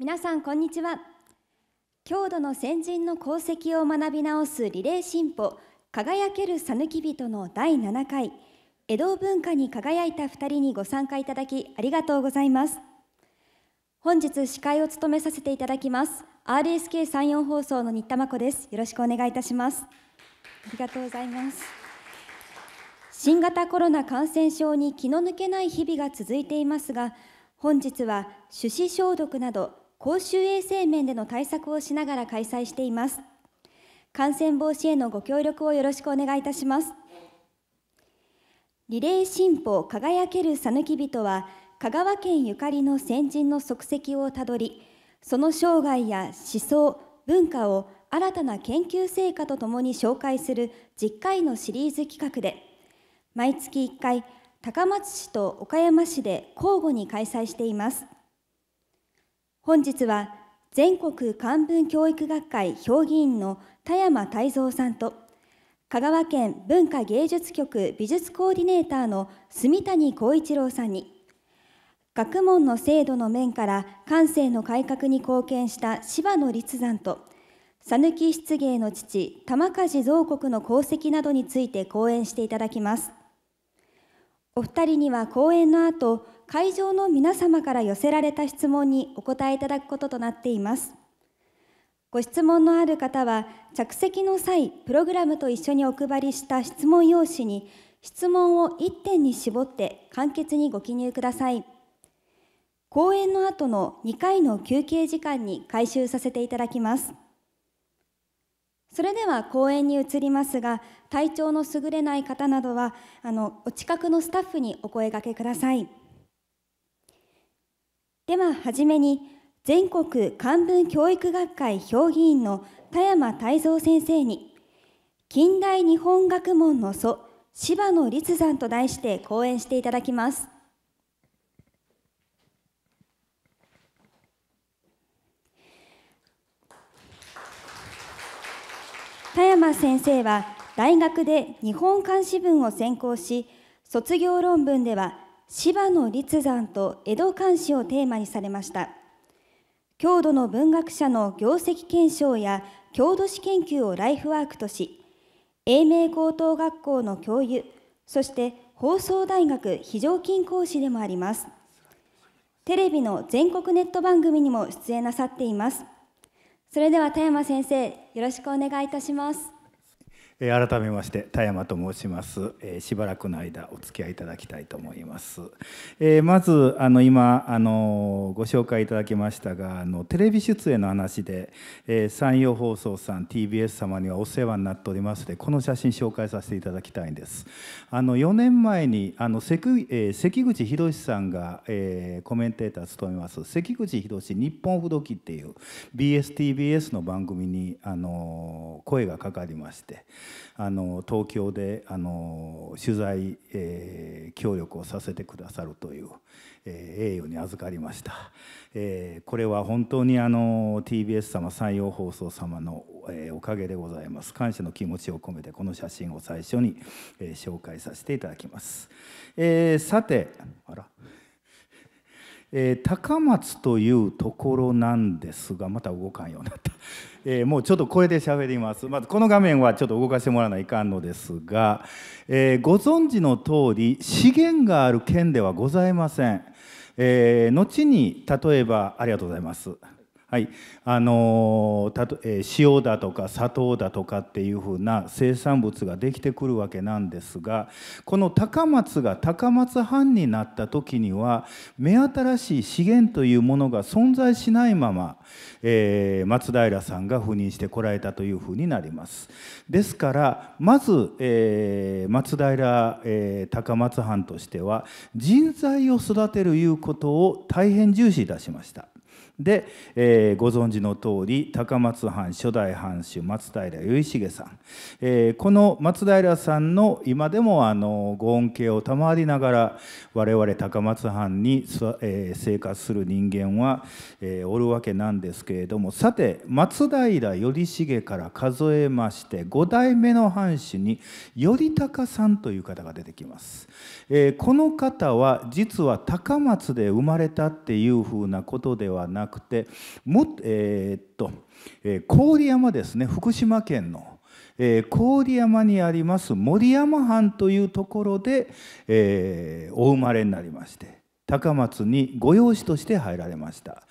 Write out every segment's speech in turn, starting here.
皆さんこんにちは郷土の先人の功績を学び直すリレー進歩輝ける讃岐人の第7回江戸文化に輝いた2人にご参加いただきありがとうございます本日司会を務めさせていただきます RSK 山陽放送の新田真子ですよろしくお願いいたしますありがとうございます新型コロナ感染症に気の抜けない日々が続いていますが本日は手指消毒など公衆衛生面での対策をしながら開催しています感染防止へのご協力をよろしくお願いいたしますリレー進歩輝ける讃岐人は香川県ゆかりの先人の足跡をたどりその生涯や思想文化を新たな研究成果とともに紹介する10回のシリーズ企画で毎月1回高松市と岡山市で交互に開催しています。本日は全国漢文教育学会評議員の田山泰造さんと香川県文化芸術局美術コーディネーターの住谷浩一郎さんに学問の制度の面から感性の改革に貢献した芝野立山と讃岐漆芸の父玉梶造国の功績などについて講演していただきますお二人には講演の後会場の皆様から寄せられた質問にお答えいただくこととなっていますご質問のある方は着席の際プログラムと一緒にお配りした質問用紙に質問を1点に絞って簡潔にご記入ください講演の後の2回の休憩時間に回収させていただきますそれでは講演に移りますが体調の優れない方などはあのお近くのスタッフにお声がけください。では初めに全国漢文教育学会評議員の田山泰造先生に近代日本学問の祖芝野立山と題して講演していただきます。田山先生は大学で日本漢詩文を専攻し卒業論文では芝野立山と江戸監視をテーマにされました郷土の文学者の業績検証や郷土史研究をライフワークとし英明高等学校の教諭そして放送大学非常勤講師でもありますテレビの全国ネット番組にも出演なさっていますそれでは田山先生よろしくお願いいたします改めまして田山と申します、しばらくの間お付き合いいただきたいと思います、まずあの今あのご紹介いただきましたがあのテレビ出演の話で、山陽放送さん TBS 様にはお世話になっておりますでこの写真紹介させていただきたいんですあの4年前にあの関,、関口博さんが、コメンテーターを務めます関口博日本不動機っていう BSTBS の番組にあの声がかかりまして。あの東京であの取材、えー、協力をさせてくださるという、えー、栄誉に預かりました、えー、これは本当にあの TBS 様山陽放送様の、えー、おかげでございます感謝の気持ちを込めてこの写真を最初に、えー、紹介させていただきます、えー、さてあらえー、高松というところなんですがまた動かんようになった、えー、もうちょっと声で喋りますまずこの画面はちょっと動かしてもらわないかんのですが、えー、ご存知の通り資源がある県ではございません、え後に例えばありがとうございますはいあのたとえー、塩だとか砂糖だとかっていうふうな生産物ができてくるわけなんですがこの高松が高松藩になった時には目新しい資源というものが存在しないまま、えー、松平さんが赴任してこられたというふうになります。ですからまず、えー、松平、えー、高松藩としては人材を育てるいうことを大変重視いたしました。で、えー、ご存知の通り高松藩初代藩主松平頼重さん、えー、この松平さんの今でもあのご恩恵を賜りながら我々高松藩に、えー、生活する人間は、えおるわけなんですけれどもさて松平頼重から数えまして5代目の藩主に頼高さんという方が出てきます。えー、この方は実は高松で生まれたっていうふうなことではなくてもえー、っと、え郡山ですね福島県の。えー、郡山にあります森山藩というところで、えー、お生まれになりまして高松に御用紙として入られました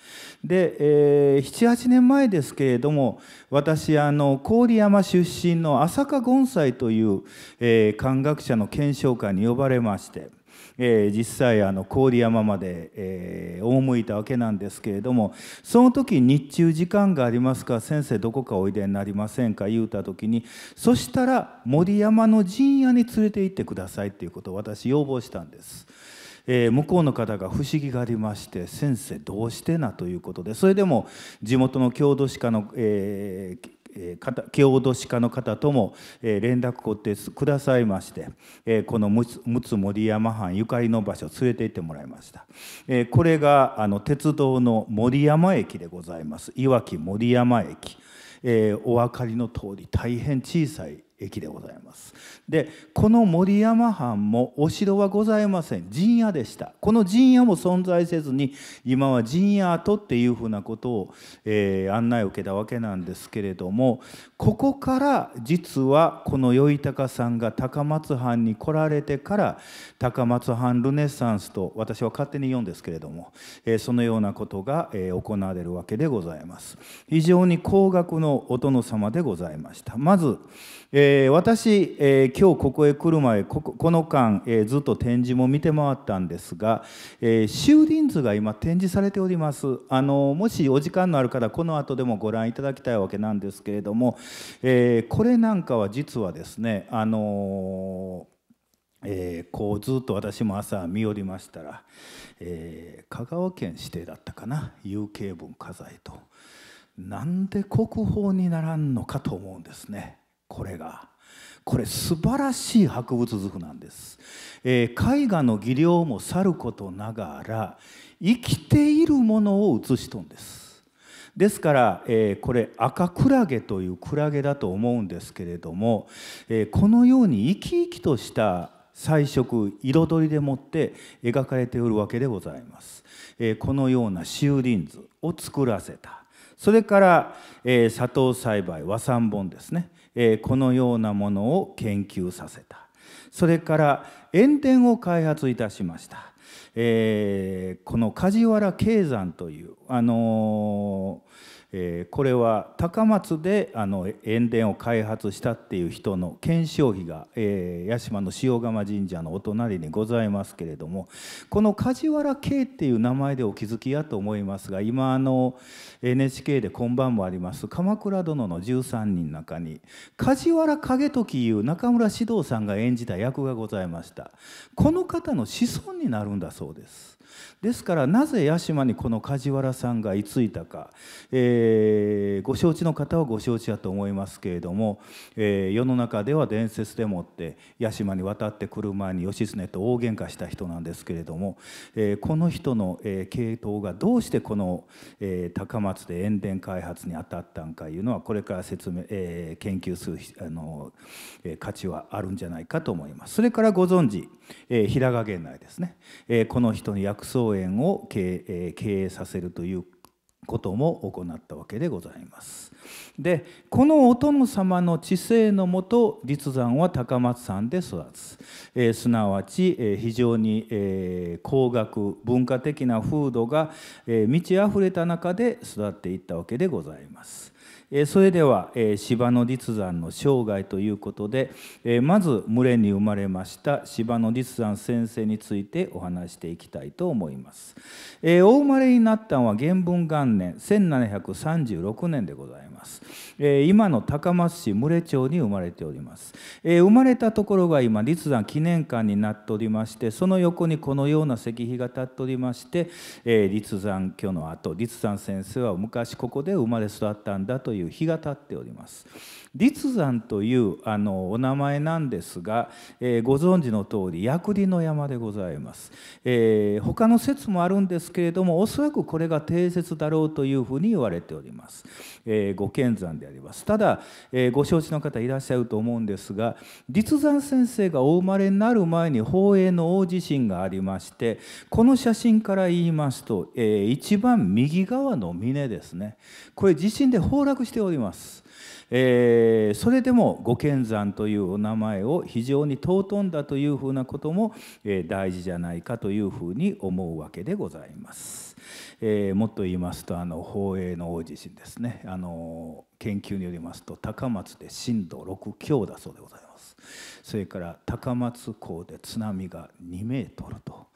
で、えー、78年前ですけれども私あの郡山出身の浅香権斎という、えー、漢学者の検証会に呼ばれまして、えー、実際あの郡山まで、えー、いたわけなんですけれどもその時日中時間がありますか先生どこかおいでになりませんか言うた時にそしたら森山の陣屋に連れて行ってくださいっていうことを私要望したんです。えー、向こうの方が不思議がありまして「先生どうしてな」ということでそれでも地元の郷土史家の、えー方郷土史家の方とも、え連絡をってくださいまして、えこの陸奥森山藩ゆかりの場所を連れて行ってもらいました、えこれがあの鉄道の森山駅でございますいわき森山駅、えお分かりの通り大変小さい駅でございますでこの森山藩もお城はございません陣屋でしたこの陣屋も存在せずに今は陣屋跡っていうふうなことを、えー、案内を受けたわけなんですけれどもここから実はこの頼高さんが高松藩に来られてから高松藩ルネッサンスと私は勝手に言うんですけれども、えー、そのようなことが、えー、行われるわけでございます非常に高額のお殿様でございましたまず、えーえー、私、えー、今日ここへ来る前ここの間、えー、ずっと展示も見て回ったんですが、えー、シューディンズが今展示されておりますあのもしお時間のある方この後でもご覧いただきたいわけなんですけれども、えこれなんかは実はですねあのえー、こうずっと私も朝見おりましたら、えー、香川県指定だったかな有形文化財となんで国宝にならんのかと思うんですね。これがこれ素晴らしい博物図譜なんです、えー、絵画の技量もさることながら生きているものを写しとんですですから、えー、これ赤クラゲというクラゲだと思うんですけれども、えー、このように生き生きとした彩色彩りでもって描かれておるわけでございます、えこのような修輪図を作らせたそれから、えー、砂糖栽培和三本ですねえこのようなものを研究させたそれから塩田を開発いたしました、えこの梶原慶山という、あのーえー、これは高松であの塩田を開発したっていう人の検証碑が、えー、八島の塩釜神社のお隣にございますけれどもこの梶原圭っていう名前でお気づきやと思いますが今あの NHK で今晩もあります「鎌倉殿の13人」の中に梶原景時いう中村獅童さんが演じた役がございましたこの方の子孫になるんだそうです。ですからなぜ屋島にこの梶原さんが居ついたか、えー、ご承知の方はご承知だと思いますけれども、えー、世の中では伝説でもって屋島に渡ってくる前に義経と大喧嘩した人なんですけれども、えー、この人の、え系統がどうしてこの、え高松で塩田開発に当たったんかいうのはこれから説明、え研究するあの、え価値はあるんじゃないかと思います。それからご存知、え平賀源内ですね、えこの人に薬草荘園を経営経営させるということも行ったわけでございます。でこのお殿様の知性のもと立山は高松山で育つ、えー、すなわち、えー、非常に、えー、高額文化的な風土が、え満ち溢れた中で育っていったわけでございます。それでは、芝野立山の生涯ということで、まず群れに生まれました芝野立山先生についてお話していきたいと思います、お生まれになったのは元文元年1736年でございます、えー、今の高松市牟礼町に生まれております、えー、生まれたところが今立山記念館になっておりましてその横にこのような石碑が立っておりまして、えー、立山居の後立山先生は昔ここで生まれ育ったんだという碑が立っております立山というあのお名前なんですが、えー、ご存知の通り薬理の山でございます、えー、他の説もあるんですけれどもおそらくこれが定説だろうというふうに言われております、えー、ご見山でありますただ、えー、ご承知の方いらっしゃると思うんですが立山先生がお生まれになる前に宝永の大地震がありましてこの写真から言いますと、えー、一番右側の峰ですねこれ地震で崩落しておりますえー、それでもご賢山というお名前を非常に尊んだというふうなことも、えー、大事じゃないかというふうに思うわけでございます。えー、もっと言いますとあの宝永の大地震ですねあの研究によりますと高松で震度6強だそうでございますそれから高松港で津波が2メートルと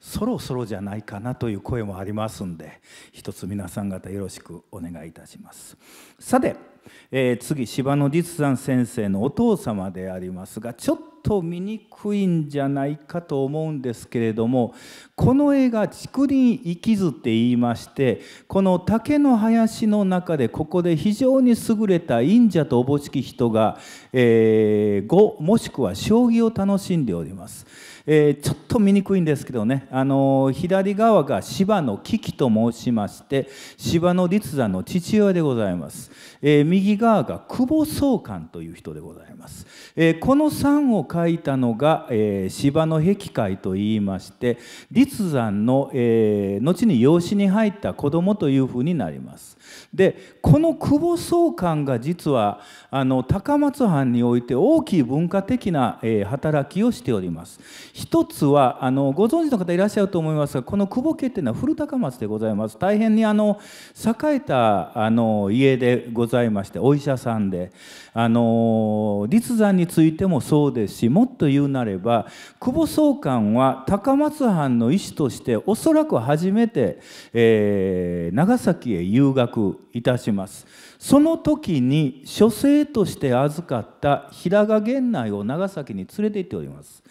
そろそろじゃないかなという声もありますんで一つ皆さん方よろしくお願いいたしますさてえー、次芝野実山先生のお父様でありますがちょっと見にくいんじゃないかと思うんですけれどもこの絵が竹林生き図って言いましてこの竹の林の中でここで非常に優れた忍者とおぼしき人が、えー、碁もしくは将棋を楽しんでおります。えー、ちょっと見にくいんですけどね、あのー、左側が芝の危機と申しまして芝の立山の父親でございます、えー、右側が久保総監という人でございます、えこの3を書いたのが、え芝の壁界といいまして立山の、え後に養子に入った子供というふうになりますでこの久保総監が実はあの高松藩において大きい文化的な、えー、働きをしております一つはあのご存知の方いらっしゃると思いますがこの久保家っていうのは古高松でございます大変にあの栄えたあの家でございましてお医者さんであの立山についてもそうですしもっと言うなれば久保総監は高松藩の医師としておそらく初めて、えー、長崎へ留学いたしますその時に書生として預かった平賀源内を長崎に連れて行っております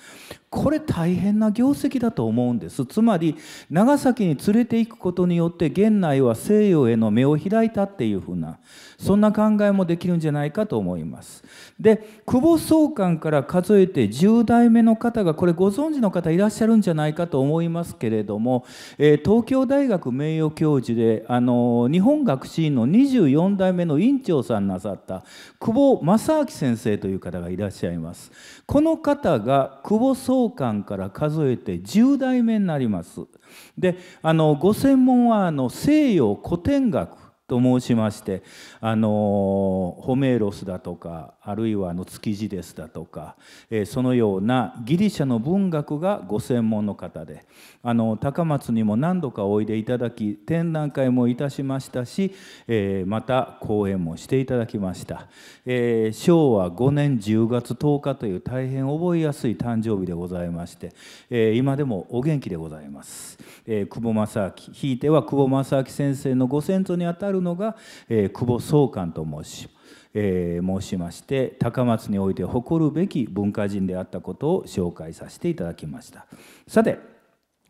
これ大変な業績だと思うんですつまり長崎に連れていくことによって源内は西洋への目を開いたっていうふうなそんな考えもできるんじゃないかと思いますで久保総監から数えて10代目の方がこれご存知の方いらっしゃるんじゃないかと思いますけれども、え東京大学名誉教授であの日本学士院の24代目の院長さんなさった久保正明先生という方がいらっしゃいますこの方が久保総監から数えて10代目になります。であのご専門はあの西洋古典学と申しましてあのホメーロスだとかあるいはあの築地ですだとか、えー、そのようなギリシャの文学がご専門の方であの高松にも何度かおいでいただき展覧会もいたしましたし、えー、また講演もしていただきました、えー、昭和5年10月10日という大変覚えやすい誕生日でございまして、えー、今でもお元気でございます、え久保正明ひいては久保正明先生のご先祖にあたるのが、え久保総監と申しますえー、申しまして高松において誇るべき文化人であったことを紹介させていただきましたさて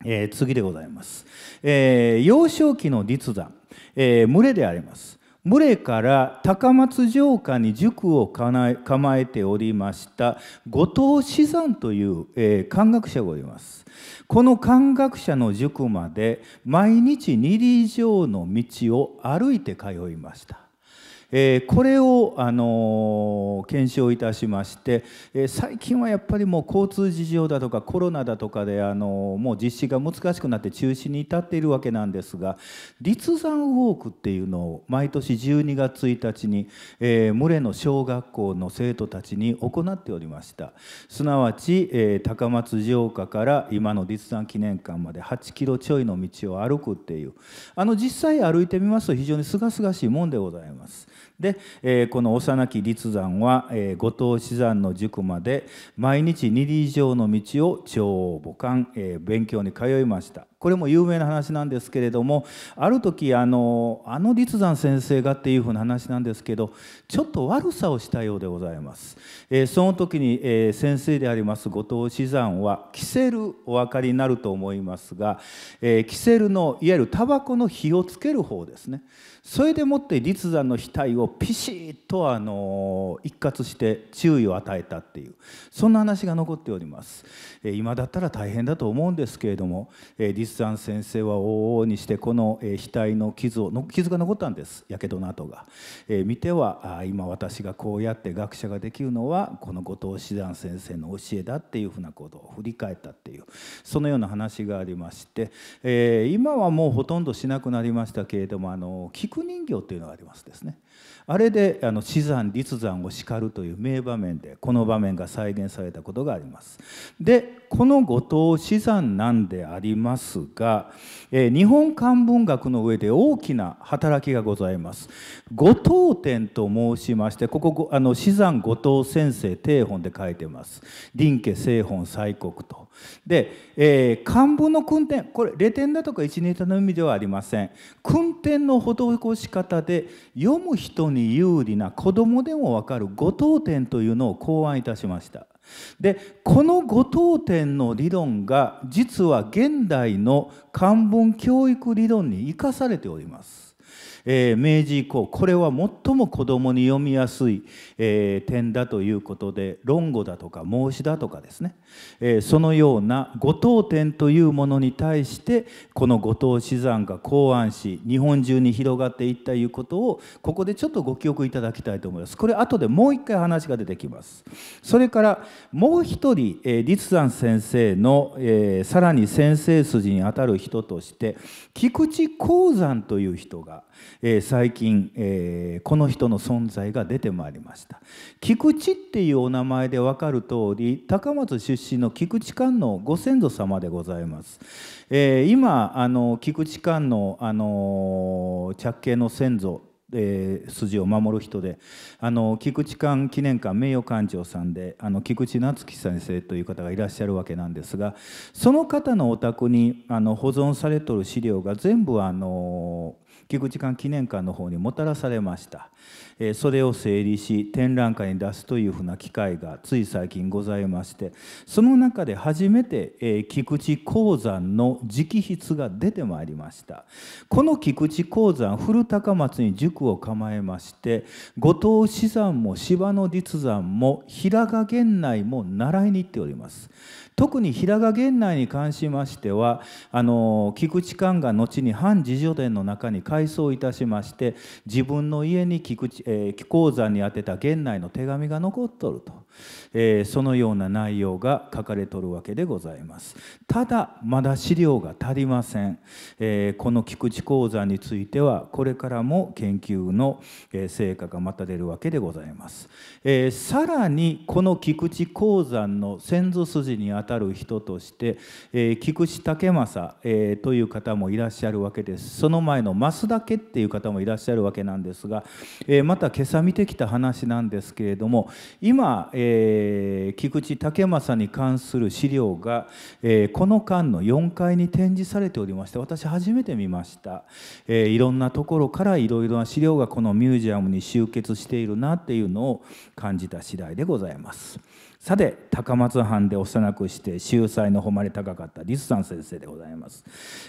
えー、次でございます、えー、幼少期の実山、えー、群れであります群れから高松城下に塾を構えておりました後藤志山という、えー、漢学者がおりますこの漢学者の塾まで毎日二里上の道を歩いて通いましたこれを、あの検証いたしまして、最近はやっぱりもう交通事情だとかコロナだとかで、あのもう実施が難しくなって中止に至っているわけなんですが立山ウォークっていうのを毎年12月1日に、群れの小学校の生徒たちに行っておりましたすなわち、高松城下から今の立山記念館まで8キロちょいの道を歩くっていうあの実際歩いてみますと非常にすがすがしいもんでございます。で、えー、この幼き立山は、えー、後藤志山の塾まで毎日2里以上の道を長母艦、えー、勉強に通いましたこれも有名な話なんですけれどもある時あのあの立山先生がっていうふうな話なんですけどちょっと悪さをしたようでございます、えー、その時に、えー、先生であります後藤志山はキセルお分かりになると思いますが、えー、キセルのいわゆるタバコの火をつける方ですねそれでもって立山の額をピシッとあの一括して注意を与えたっていうそんな話が残っております、今だったら大変だと思うんですけれども、立山先生は往々にしてこの、額の傷を傷が残ったんですやけどの跡が、見ては今私がこうやって学者ができるのはこの後藤志山先生の教えだっていうふうなことを振り返ったっていうそのような話がありまして、今はもうほとんどしなくなりましたけれどもあの聞く菊人形というのがありますですねあれであの死産立産を叱るという名場面でこの場面が再現されたことがありますでこの後藤史山なんでありますが、え日本漢文学の上で大きな働きがございます。後藤典と申しましてここあの史山後藤先生定本で書いてます。林家正本西国と。で、えー、漢文の訓典これレ点だとか一ネタの意味ではありません。訓典の施し方で読む人に有利な子供でも分かる後藤典というのを考案いたしました。でこの五等点の理論が実は現代の漢文教育理論に生かされております。えー、明治以降これは最も子どもに読みやすい、えー、点だということで論語だとか孟子だとかですね、えー、そのような五島点というものに対してこの五島四山が考案し日本中に広がっていったいうことをここでちょっとご記憶いただきたいと思います。これ後でもう一回話が出てきます。それからもう一人、えー、立山先生の、えー、さらに先生筋にあたる人として菊池鉱山という人がえー、最近、えー、この人の存在が出てまいりました菊池っていうお名前で分かる通り高松出身の菊池観のご先祖様でございます、えー、今あの菊池観の、あの着系の先祖えー、筋を守る人であの菊池館記念館名誉館長さんであの菊池夏樹先生という方がいらっしゃるわけなんですがその方のお宅にあの保存されとる資料が全部あの菊池館記念館の方にもたらされました、えそれを整理し展覧会に出すというふうな機会がつい最近ございましてその中で初めて、え菊池鉱山の直筆が出てまいりましたこの菊池鉱山古高松に塾を構えまして後藤四山も芝野実山も平賀源内も習いに行っております特に平賀源内に関しましてはあの菊池寛が後に反自助伝の中に改装いたしまして自分の家に菊池、えー、山に宛てた源内の手紙が残っとると。えー、そのような内容が書かれとるわけでございますただまだ資料が足りません、えー、この菊池講座についてはこれからも研究の成果が待たれるわけでございます、えー、さらにこの菊池鉱山の先祖筋にあたる人として、えー、菊池武正、えー、という方もいらっしゃるわけですその前の増田家っていう方もいらっしゃるわけなんですが、えまた今朝見てきた話なんですけれども今、ええー、菊池武正に関する資料が、えー、この間の4階に展示されておりまして私初めて見ました、えー、いろんなところからいろいろな資料がこのミュージアムに集結しているなっていうのを感じた次第でございますさて高松藩で幼くして秀才の誉れ高かったリスさん先生でございます、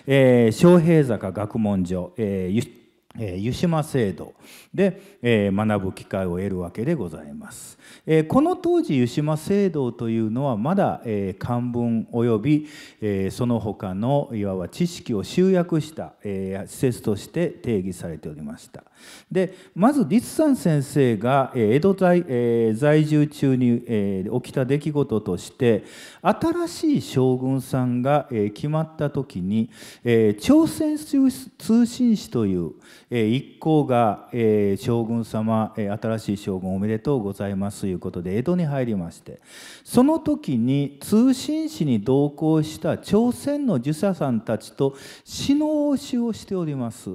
えー、昌平坂学問所、えーえー、湯島制度で、えー、学ぶ機会を得るわけでございます。えこの当時湯島聖堂というのはまだ、え漢文及び、えその他のいわば知識を集約した、え施設として定義されておりましたでまず立山先生が、え江戸在,、え在住中に、え起きた出来事として新しい将軍さんが、え決まった時に、え朝鮮通信使という、え一行が、え将軍様、え新しい将軍おめでとうございますよいうことで江戸に入りましてその時に通信使に同行した朝鮮の儒者さんたちと詩の押しをしております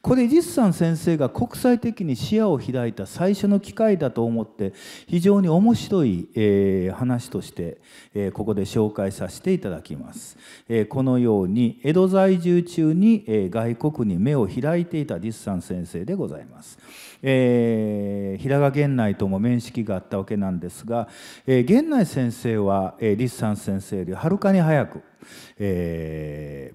これ実さん先生が国際的に視野を開いた最初の機会だと思って非常に面白い、えー、話として、えー、ここで紹介させていただきます、えー、このように江戸在住中に、え外国に目を開いていた実さん先生でございますえー、平賀源内とも面識があったわけなんですが、えー、源内先生は、えー、立山先生よりはるかに早く、え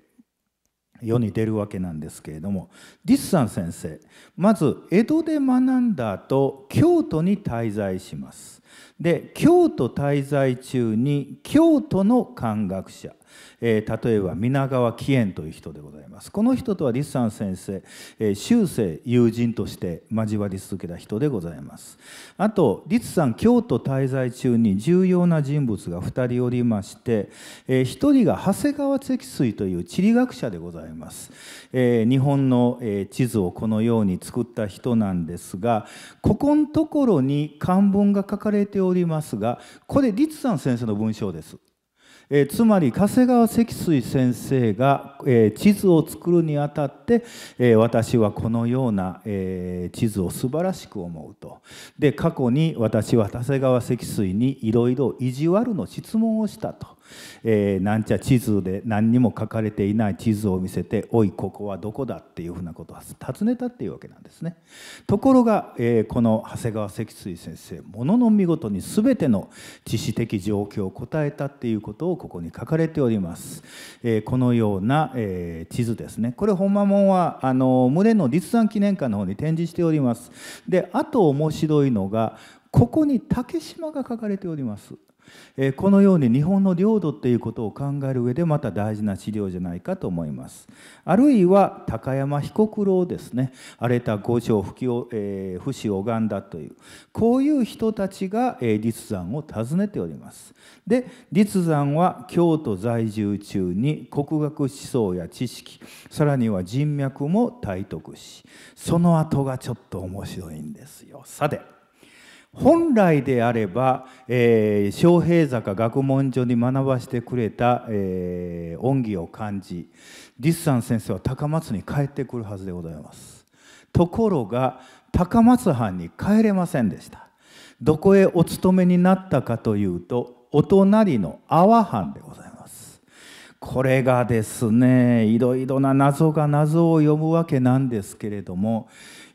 ー、世に出るわけなんですけれども立山先生まず江戸で学んだ後京都に滞在します。で京都滞在中に京都の漢学者えー、例えば皆川紀園という人でございますこの人とはリ立山先生、えー、終生友人として交わり続けた人でございますあとリ立山京都滞在中に重要な人物が2人おりまして、えー、1人が長谷川積水という地理学者でございます、えー、日本の、え地図をこのように作った人なんですがここのところに漢文が書かれておりますがこれ立山先生の文章ですえー、つまり長谷川積水先生が、えー、地図を作るにあたって、えー、私はこのような、え地図を素晴らしく思うとで過去に私は長谷川積水にいろいろ意地悪の質問をしたとえー、なんちゃ地図で何にも書かれていない地図を見せて「おいここはどこだ」っていうふうなことを尋ねたっていうわけなんですね。ところが、えー、この長谷川積水先生ものの見事に全ての知識的状況を答えたっていうことをここに書かれております。えー、このような、えー、地図ですねこれ本間門はあの群れの立山記念館の方に展示しております。であと面白いのがここに竹島が書かれております。えこのように日本の領土っていうことを考える上でまた大事な資料じゃないかと思いますあるいは高山彦九郎ですね荒れた五条不死を、えー、不死拝んだというこういう人たちが、えー、立山を訪ねておりますで立山は京都在住中に国学思想や知識さらには人脈も体得しその後がちょっと面白いんですよさて本来であれば、えー、昌平坂学問所に学ばしてくれた、えー、恩義を感じリスさん先生は高松に帰ってくるはずでございますところが高松藩に帰れませんでしたどこへお勤めになったかというとお隣の阿波藩でございますこれがですねいろいろな謎が謎を呼ぶわけなんですけれども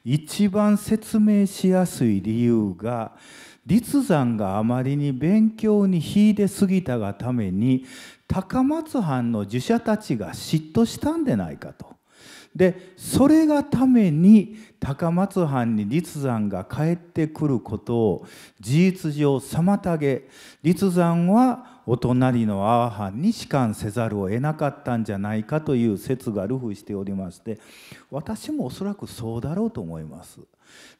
一番説明しやすい理由が立山があまりに勉強に秀で過ぎたがために高松藩の儒者たちが嫉妬したんでないかと。でそれがために高松藩に立山が帰ってくることを事実上妨げ立山はお隣のアワハンに仕官せざるを得なかったんじゃないかという説が流布しておりまして私もおそらくそうだろうと思います。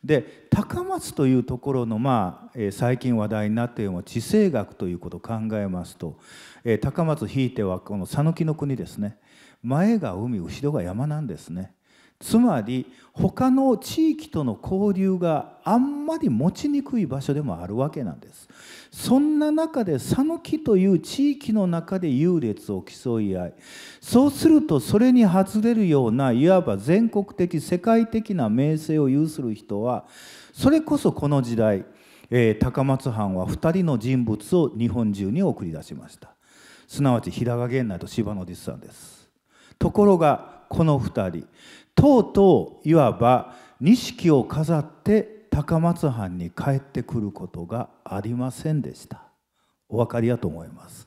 で高松というところの、まあえ最近話題になっているのは地政学ということを考えますと、え高松ひいてはこの讃岐の国ですね前が海後ろが山なんですね。つまり他の地域との交流があんまり持ちにくい場所でもあるわけなんですそんな中で讃岐という地域の中で優劣を競い合いそうするとそれに外れるようないわば全国的世界的な名声を有する人はそれこそこの時代、えー、高松藩は2人の人物を日本中に送り出しましたすなわち平賀源内と柴野実さんですところがこの2人とうとういわば錦を飾って高松藩に帰ってくることがありませんでしたお分かりやと思います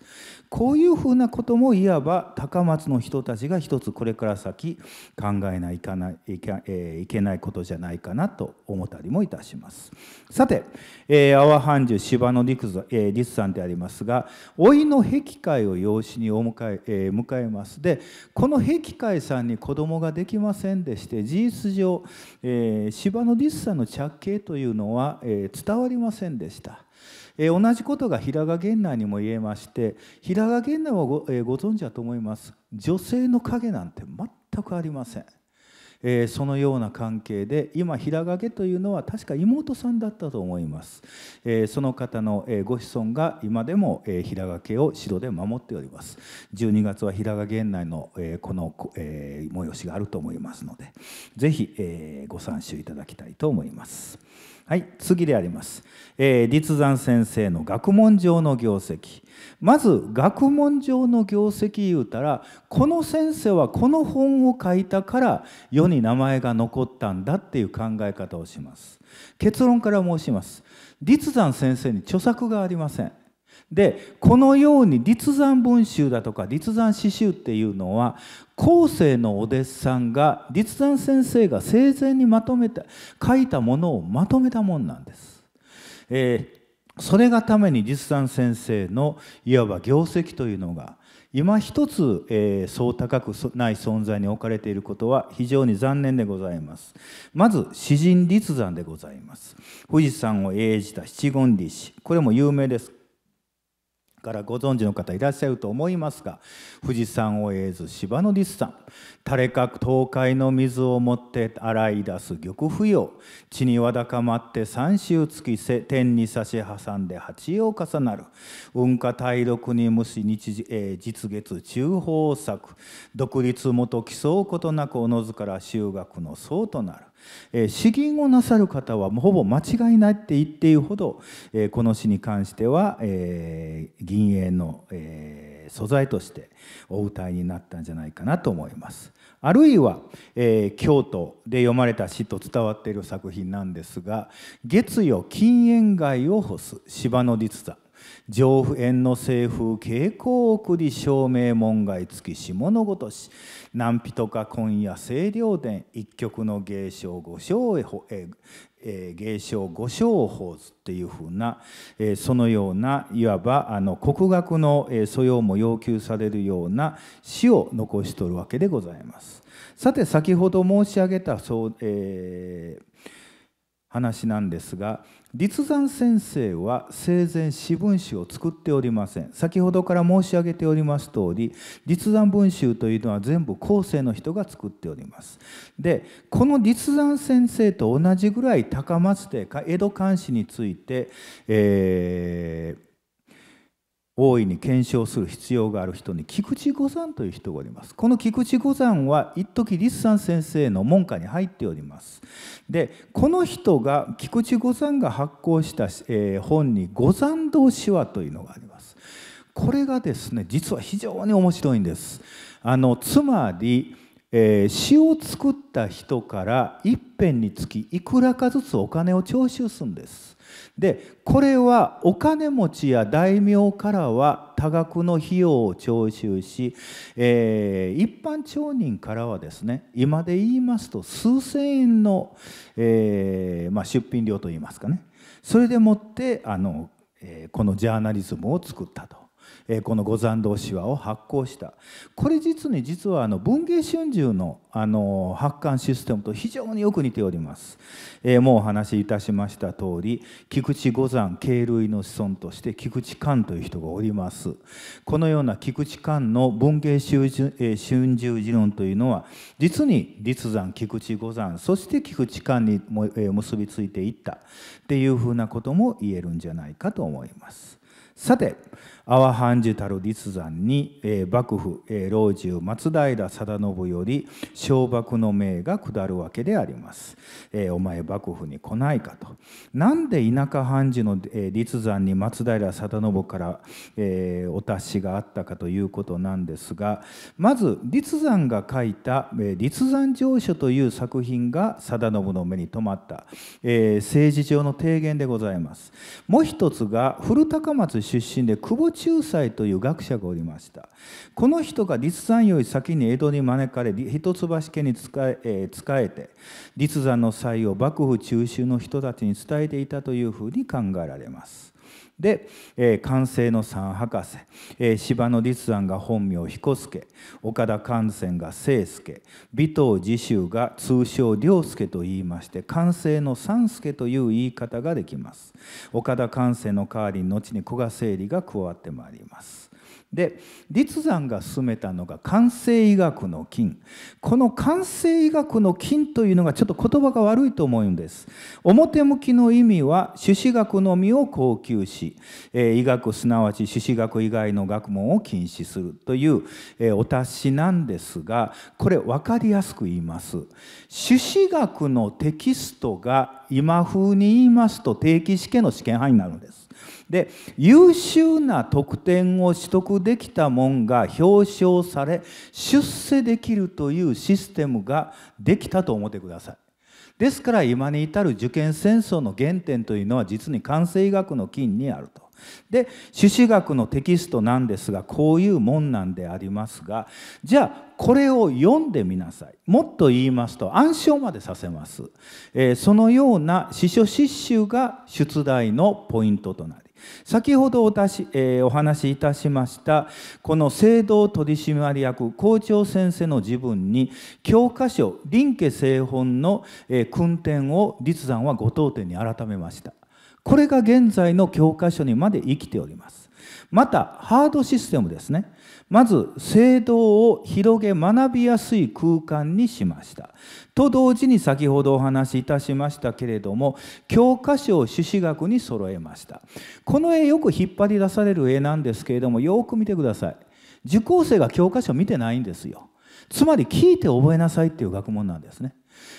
こういうふうなこともいわば高松の人たちが一つこれから先考えないかないけ,、えいけないことじゃないかなと思ったりもいたします。さて、え阿波藩主芝野律,、えー、律さんでありますが老いの壁会を養子にお迎ええー、迎えます。でこの壁会さんに子供ができませんでして事実上、えー、芝野律さんの着刑というのは、えー、伝わりませんでした。同じことが平賀源内にも言えまして平賀源内はご,、ご存知だと思います女性の影なんて全くありません。そのような関係で今平賀家というのは確か妹さんだったと思います、その方の、ご子孫が今でも、平賀家を城で守っております12月は平賀源内の、この、催しがあると思いますので是非、ご参集いただきたいと思います。はい、次であります。えー、立山先生の学問上の業績。まず学問上の業績言うたらこの先生はこの本を書いたから世に名前が残ったんだっていう考え方をします結論から申します立山先生に著作がありませんでこのように立山文集だとか立山詩集っていうのは後世のお弟子さんが立山先生が生前にまとめた書いたものをまとめたもんなんです。えー、それがために立山先生のいわば業績というのが今一つ、えー、そう高くない存在に置かれていることは非常に残念でございます。まず詩人立山でございます。富士山を栄じた七言律これも有名です。からご存知の方いらっしゃると思いますが富士山を得ず芝の立山垂れかく東海の水をもって洗い出す玉不要地にわだかまって三周月せ天に差し挟んで八を重なる運河体録に無視日、えー、実月中方作独立元競うことなくおのずから修学の僧となるえ詩吟をなさる方はほぼ間違いないって言っているほど、えこの詩に関しては、え銀影の、え素材としてお歌いになったんじゃないかなと思います。あるいは、えー、京都で読まれた詩と伝わっている作品なんですが「月夜禁煙街を干す芝の実座」上府縁の政風傾向を送り照明門外付き下のごとし難比とか今夜清涼殿一曲の芸賞五章へえー、芸五章法図っていうふうな、そのようないわばあの国学の、素養も要求されるような詩を残しとるわけでございます。さて先ほど申し上げたそう、えー、話なんですが立山先生は生前私文集を作っておりません先ほどから申し上げております通り立山文集というのは全部後世の人が作っておりますでこの立山先生と同じぐらい高松で江戸監視について、えー大いに検証する必要がある人に菊池五山という人がおりますこの菊池五山は一時立山先生の門下に入っておりますでこの人が菊池五山が発行した、えー、本に「五山道手話」というのがありますこれがですね実は非常に面白いんですあのつまり、えー、詩を作った人から一辺につきいくらかずつお金を徴収するんですでこれはお金持ちや大名からは多額の費用を徴収し、えー、一般町人からはですね今で言いますと数千円の、えー、まあ、出品料といいますかねそれでもってあの、えー、このジャーナリズムを作ったと。えこの五山道紙話を発行したこれ実に実はあの文藝春秋のあの発刊システムと非常によく似ております、えもうお話しいたしました通り菊池五山系類の子孫として菊池寛という人がおりますこのような菊池寛の文藝春秋え春秋理論というのは実に立山菊池五山そして菊池寛にも、え結びついていったっていうふうなことも言えるんじゃないかと思いますさて阿波藩事たる立山に、えー、幕府、えー、老中松平定信より小幕の命が下るわけであります、えー、お前幕府に来ないかとなんで田舎藩事の、えー、立山に松平定信から、えー、お達しがあったかということなんですがまず立山が書いた「えー、立山上書」という作品が定信の目に留まった、えー、政治上の提言でございますもう一つが古高松出身で久保仲裁という学者がおりましたこの人が立山より先に江戸に招かれ一橋家に仕え仕えて立山の才を幕府中心の人たちに伝えていたというふうに考えられますで、えー、関西の三博士、えー、柴野立庵が本名彦助岡田寛泉が清助尾藤次習が通称良助と言いまして寛政の三助という言い方ができます岡田寛政の代わりに後に古賀整理が加わってまいりますで立山が進めたのが完成医学の金この完成医学の金というのがちょっと言葉が悪いと思うんです表向きの意味は朱子学の実を恒久し、え医学すなわち朱子学以外の学問を禁止するという、えお達しなんですがこれ分かりやすく言います朱子学のテキストが今風に言いますと定期試験の試験範囲になるんですで優秀な特典を取得できたもんが表彰され出世できるというシステムができたと思ってください。ですから今に至る受験戦争の原点というのは実に完成医学の金にあると。で朱子学のテキストなんですがこういうもんなんでありますがじゃあこれを読んでみなさいもっと言いますと暗唱までさせます、えー、そのような司書詩集が出題のポイントとなる先ほどおたし、えー、お話しいたしましたこの聖堂取締役校長先生の自分に教科書林家製本の、えー、訓典を立山はご当店に改めましたこれが現在の教科書にまで生きておりますまたハードシステムですねまず聖堂を広げ学びやすい空間にしましたと同時に先ほどお話しいたしましたけれども教科書を朱子学に揃えましたこの絵よく引っ張り出される絵なんですけれどもよく見てください受講生が教科書を見てないんですよつまり聞いて覚えなさいっていう学問なんですね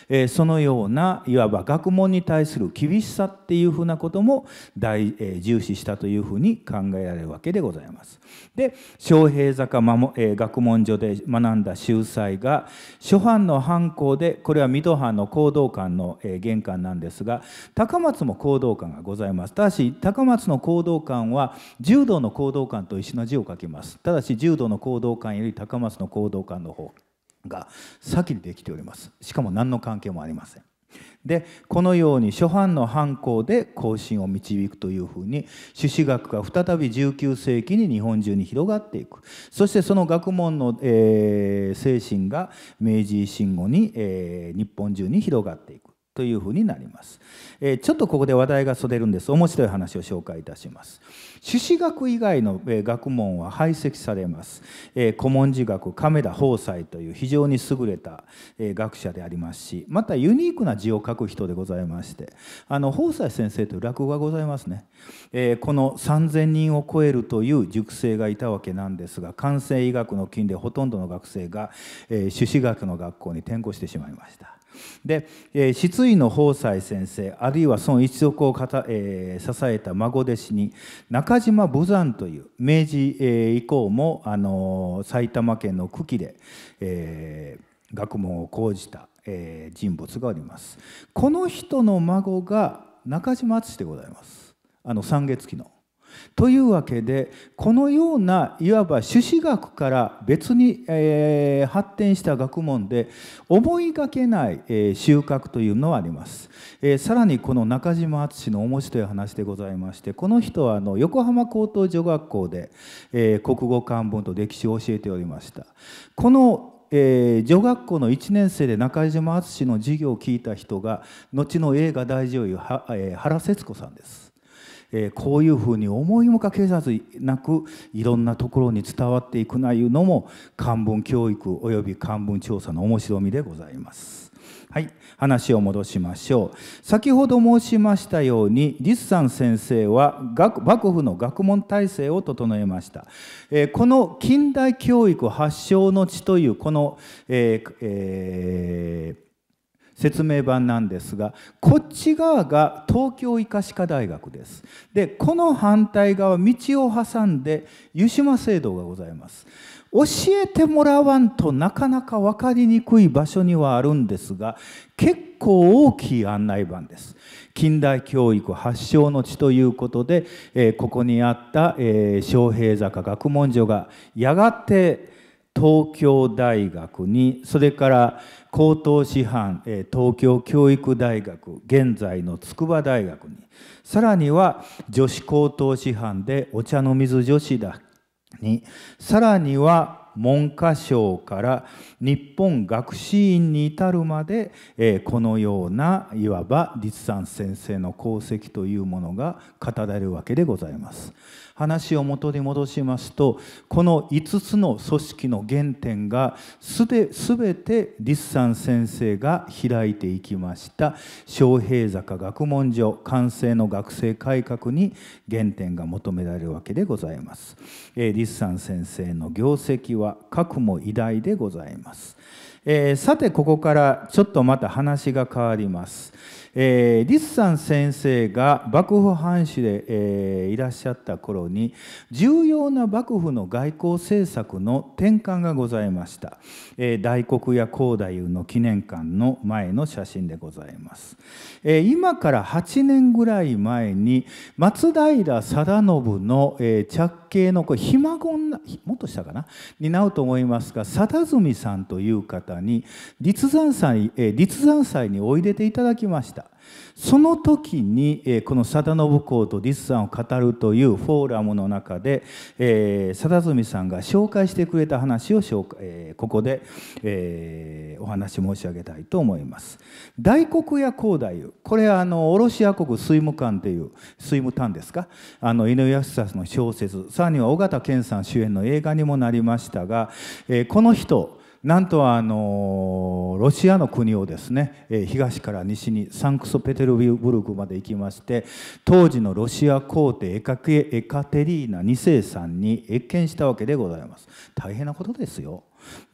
えそのようないわば学問に対する厳しさっていうふうなことも大、え重視したというふうに考えられるわけでございます。で昌平坂、え学問所で学んだ秀才が諸藩の藩校でこれは水戸藩の行動館の、え玄関なんですが高松も行動館がございます。ただし高松の行動館は柔道の行動館と石の字を書きます。ただし柔道の行動館より高松の行動館の方が先にできておりますしかも何の関係もありませんでこのように諸藩の犯行で更進を導くというふうに朱子学が再び19世紀に日本中に広がっていくそしてその学問の、えー、精神が明治維新後に、えー、日本中に広がっていくというふうになります、えー、ちょっとここで話題がそれるんです面白い話を紹介いたします。朱子学以外の学問は排斥されます。古文字学亀田宝斎という非常に優れた学者でありますしまたユニークな字を書く人でございましてあの宝斎先生という落語がございますね。この3,000人を超えるという塾生がいたわけなんですが関西医学の近でほとんどの学生が朱子学の学校に転校してしまいました。で、え失意の法斎先生あるいはその一族をかえー、支えた孫弟子に中島武山という明治、え以降も、あのー、埼玉県の久喜で、えー、学問を講じた、えー、人物がおりますこの人の孫が中島敦でございますあの三月期のというわけでこのようないわば朱子学から別に、えー、発展した学問で思いがけない、えー、収穫というのはあります、えー、さらにこの中島敦のおもしという話でございましてこの人はあの横浜高等女学校で、え国語漢文と歴史を教えておりましたこのえー、女学校の1年生で中島敦の授業を聞いた人が後の映画大女優は、えー、原節子さんですえー、こういうふうに思いもかけさずなくいろんなところに伝わっていくないうのも漢文教育および漢文調査の面白みでございます。はい、話を戻しましょう先ほど申しましたようにリスさん先生は学幕府の学問体制を整えました、えー、この近代教育発祥の地というこの、えーえー説明版なんですがこっち側が東京医科歯科大学ですでこの反対側道を挟んで湯島聖堂がございます教えてもらわんとなかなか分かりにくい場所にはあるんですが結構大きい案内板です近代教育発祥の地ということで、えー、ここにあった、えー、昌平坂学問所がやがて東京大学にそれから高等師範東京教育大学現在の筑波大学にさらには女子高等師範でお茶の水女子だにさらには文科省から日本学士院に至るまで、えこのようないわば立山先生の功績というものが語られるわけでございます。話を元に戻しますとこの5つの組織の原点がすで全て立山先生が開いていきました昌平坂学問所完成の学生改革に原点が求められるわけでございます。えー、立山先生の業績は核も偉大でございます。えー、さてここからちょっとまた話が変わります。えー、リスさん先生が幕府藩士で、えー、いらっしゃった頃に重要な幕府の外交政策の転換がございました、えー、大黒屋高太夫の記念館の前の写真でございます、えー、今から8年ぐらい前に松平定信の、えー、着系のこれひ孫なもっと下かなになると思いますが定住さんという方に立山祭、えー、立山祭においでていただきましたその時にこの貞信公とィスさんを語るというフォーラムの中で貞住さんが紹介してくれた話を紹介ここでお話申し上げたいと思います大黒屋広大湯これはあのシア国水務官という水務官ですかあの井上康さの小説さらには尾形健さん主演の映画にもなりましたがこの人なんとあのロシアの国をですね、え東から西にサンクソペテルブルクまで行きまして当時のロシア皇帝エカエカテリーナ2世さんに謁見したわけでございます大変なことですよ。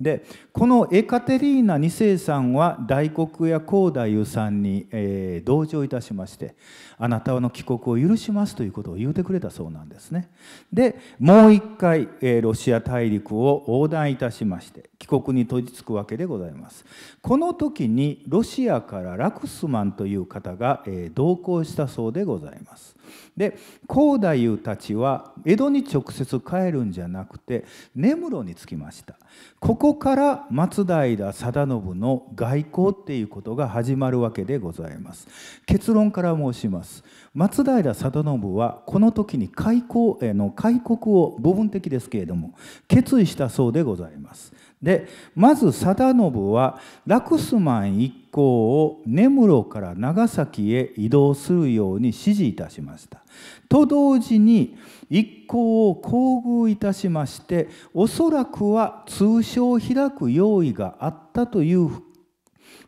でこのエカテリーナ2世さんは大黒屋高太夫さんに、えー、同情いたしましてあなたの帰国を許しますということを言うてくれたそうなんですね。でもう一回、えー、ロシア大陸を横断いたしまして帰国に閉じつくわけでございます。この時にロシアからラクスマンという方が、えー、同行したそうでございます。で高太夫たちは江戸に直接帰るんじゃなくて根室に着きました。ここから松平定信の外交っていうことが始まるわけでございます結論から申します松平定信はこの時に開港の開国を部分的ですけれども決意したそうでございますでまず定信はラクスマン一行を根室から長崎へ移動するように指示いたしましたと同時に一行を厚遇いたしましておそらくは通称を開く用意があったという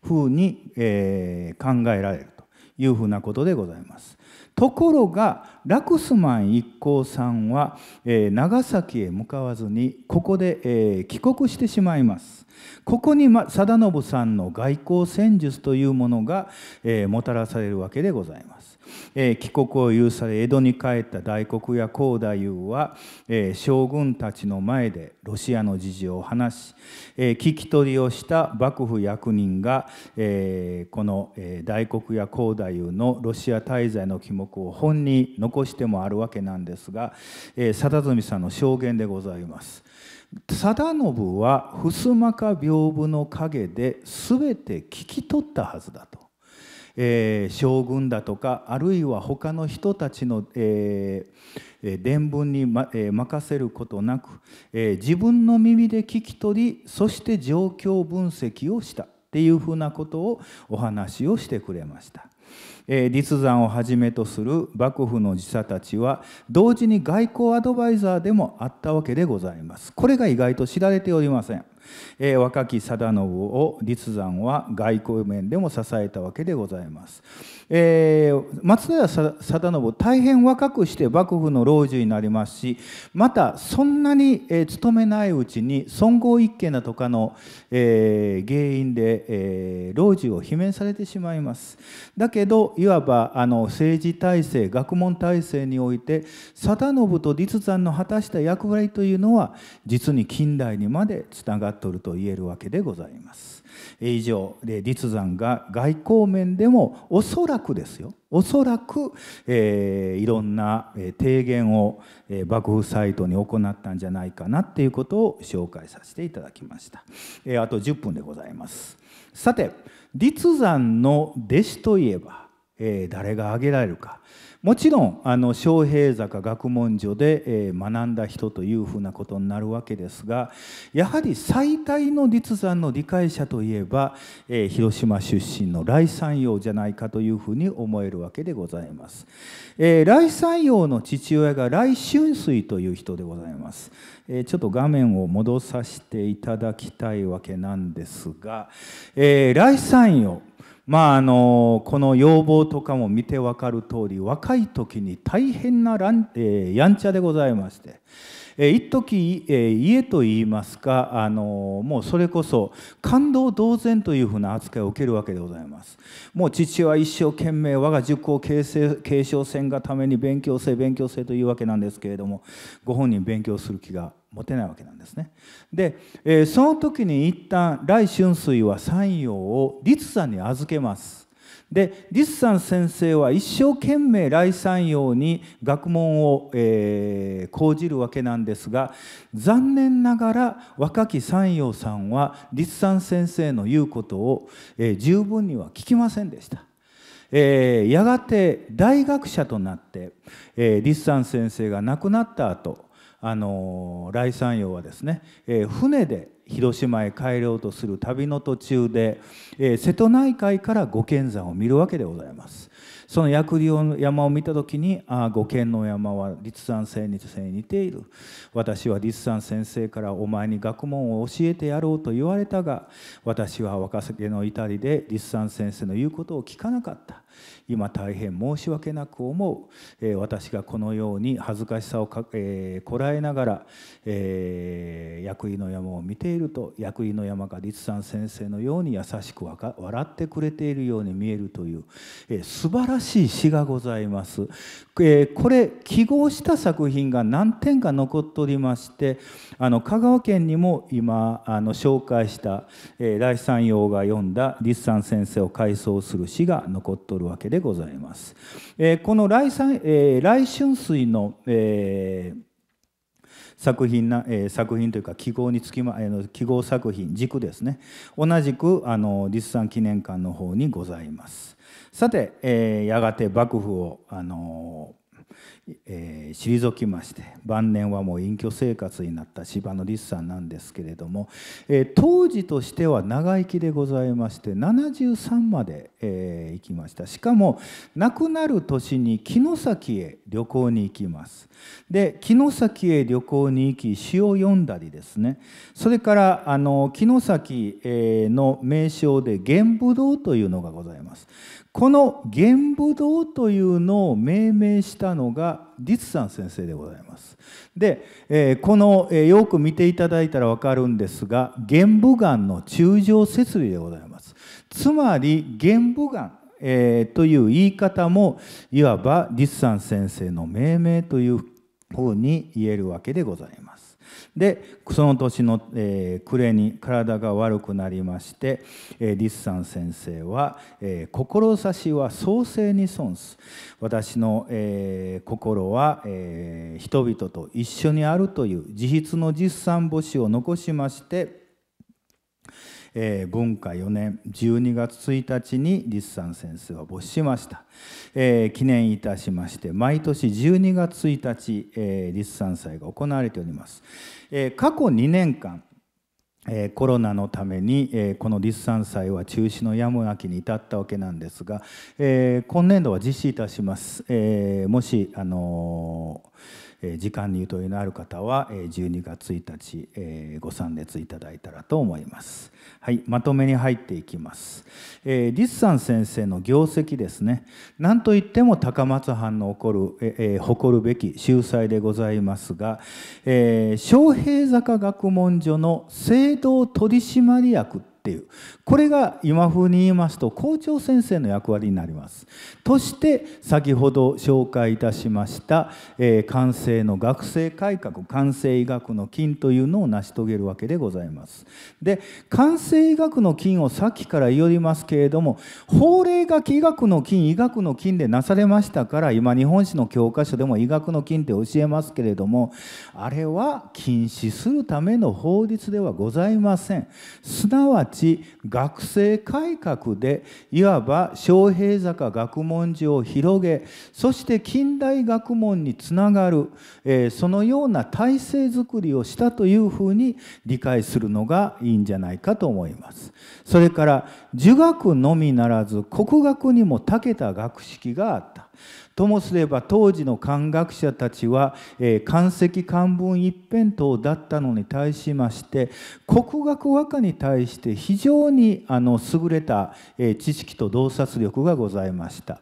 ふうに、えー、考えられるというふうなことでございます。ところがラクスマン一行さんは、えー、長崎へ向かわずにここで、えー、帰国してしまいますここに、ま、信さんの外交戦術というものが、えー、もたらされるわけでございますえ帰国を許され江戸に帰った大黒屋光太夫は、え将軍たちの前でロシアの事情を話し、え聞き取りをした幕府役人が、えこの、え大黒屋光太夫のロシア滞在の記録を本に残してもあるわけなんですが、えー、積さんの証言でございます。定信は襖か屏風の陰で全て聞き取ったはずだと。えー、将軍だとかあるいは他の人たちの、えー、伝聞に、まえー、任せることなく、えー、自分の耳で聞き取りそして状況分析をしたっていうふうなことをお話をしてくれました。えー、立山をはじめとする幕府の寺社たちは同時に外交アドバイザーでもあったわけでございます。これが意外と知られておりません。えー、若き定信を立山は外交面でも支えたわけでございます、えー、松平定信大変若くして幕府の老中になりますしまたそんなに、えー、勤めないうちに孫悟一家などかの、えー、原因で、えー、老中を罷免されてしまいますだけどいわばあの政治体制学問体制において定信と立山の果たした役割というのは実に近代にまでつながってっとると言えるわけでございます。以上で立山が外交面でもおそらくですよおそらく、えー、いろんな提言を、え幕府サイトに行ったんじゃないかなっていうことを紹介させていただきました。えー、あと10分でございます。さて立山の弟子といえば、えー、誰が挙げられるか。もちろんあの昌平坂学問所で、え学んだ人というふうなことになるわけですがやはり最大の立山の理解者といえば、え広島出身の来山陽じゃないかというふうに思えるわけでございます。えー、来山陽の父親が来春水という人でございます。えちょっと画面を戻させていただきたいわけなんですが、えー、来山陽まああのこの要望とかも見て分かる通り若い時に大変なやんちゃでございまして一時、家といいますかあのもうそれこそ感動同然というふうな扱いを受けるわけでございますもう父は一生懸命我が塾を継承継承せんがために勉強せ勉強せというわけなんですけれどもご本人勉強する気が持てないわけなんですね。で、えその時に一旦来春水は山陽を律さんに預けます。でリスさん先生は一生懸命来山陽に学問を、えー、講じるわけなんですが残念ながら若き山陽さんはリスさん先生の言うことを、えー、十分には聞きませんでした。えー、やがて大学者となって、えー、リスさん先生が亡くなった後あの来山陽はですね、え船で広島へ帰ろうとする旅の途中で、えー、瀬戸内海から御剣山を見るわけでございます。その薬流の山を見た時に「ああ御剣の山は立山先生に似ている」「私は立山先生からお前に学問を教えてやろうと言われたが私は若杉の至りで立山先生の言うことを聞かなかった」今大変申し訳なく思う、えー、私がこのように恥ずかしさをか、えー、こらえながら、えー、役員の山を見ていると薬員の山が立山先生のように優しく笑ってくれているように見えるという、えー、素晴らしい詩がございます。えー、これ記号した作品が何点か残っておりましてあの香川県にも今あの紹介した、えー、大山陽が読んだ立山先生を回想する詩が残ってとるるわけでございます。えこの来,、え来春水の、え作品な、え作品というか記号につきま、え記号作品軸ですね同じくあの立産記念館の方にございます。さて、えやがて幕府をあのえー、退きまして晩年はもう隠居生活になった柴野律さんなんですけれども、えー、当時としては長生きでございまして73まで、えー、行きましたしかも亡くなる年に城崎へ旅行に行きますで城崎へ旅行に行き詩を読んだりですねそれからあの城崎の名称で玄武堂というのがございます。この玄武道というのを命名したのが立さん先生でございます。で、えー、この、えー、よく見ていただいたら分かるんですが玄武岩の中上設理でございます。つまり玄武岩、えー、という言い方もいわば立さん先生の命名というふうに言えるわけでございます。でその年の、えー、暮れに体が悪くなりまして、えー、リスさん先生は、えー「志は創生に損す」「私の、えー、心は、えー、人々と一緒にある」という自筆の実産母子を残しましてえー、文化4年12月1日に立山先生は没しました、えー、記念いたしまして毎年12月1日、えー、立山祭が行われております、え過去2年間コロナのために、この立山祭は中止のやむなきに至ったわけなんですが、今年度は実施いたします。もし、あの時間にゆとりのある方は12月1日ご参列いただいたらと思います。はい、まとめに入っていきます。えー、リスさん先生の業績ですね。なんといっても高松藩の起こる、えー、誇るべき秀才でございますが、えー、昌平坂学問所の制度取締役っていうこれが今風に言いますと校長先生の役割になりますとして先ほど紹介いたしました、え完成の学生改革完成医学の金というのを成し遂げるわけでございますで完成医学の金をさっきから言いますけれども法令学医学の金医学の金でなされましたから今日本史の教科書でも医学の金って教えますけれどもあれは禁止するための法律ではございませんすなわち学生改革でいわば昌平坂学問寺を広げそして近代学問につながる、えー、そのような体制づくりをしたというふうに理解するのがいいんじゃないかと思います。それから儒学のみならず国学にも長けた学識があった。ともすれば当時の漢学者たちは、漢籍漢文一辺倒だったのに対しまして国学和歌に対して非常にあの優れた、知識と洞察力がございました。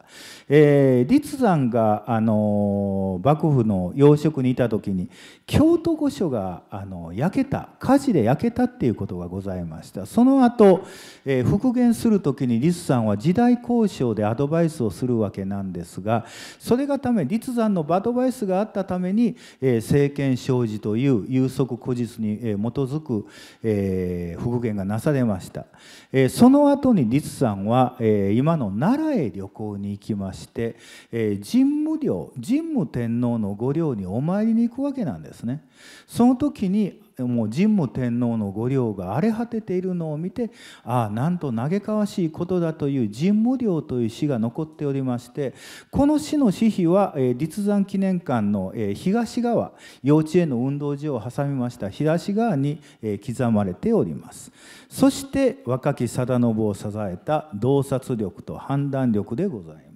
えー、立山が、あの幕府の要職にいた時に京都御所が、あの焼けた火事で焼けたっていうことがございましたその後、えー、復元する時に立山は時代交渉でアドバイスをするわけなんですがそれがため立山のアドバイスがあったために、えー、政権生じという有足古実に基づく、えー、復元がなされました、えー、その後に立山は、えー、今の奈良へ旅行に行きましたして、えー、神武領神武天皇の御陵にお参りに行くわけなんですねその時にもう神武天皇の御陵が荒れ果てているのを見てああなんと嘆かわしいことだという神武領という詩が残っておりましてこの詩の詩碑は、えー、立山記念館の、えー、東側幼稚園の運動場を挟みました東側に、えー、刻まれておりますそして若き定信を支えた洞察力と判断力でございます。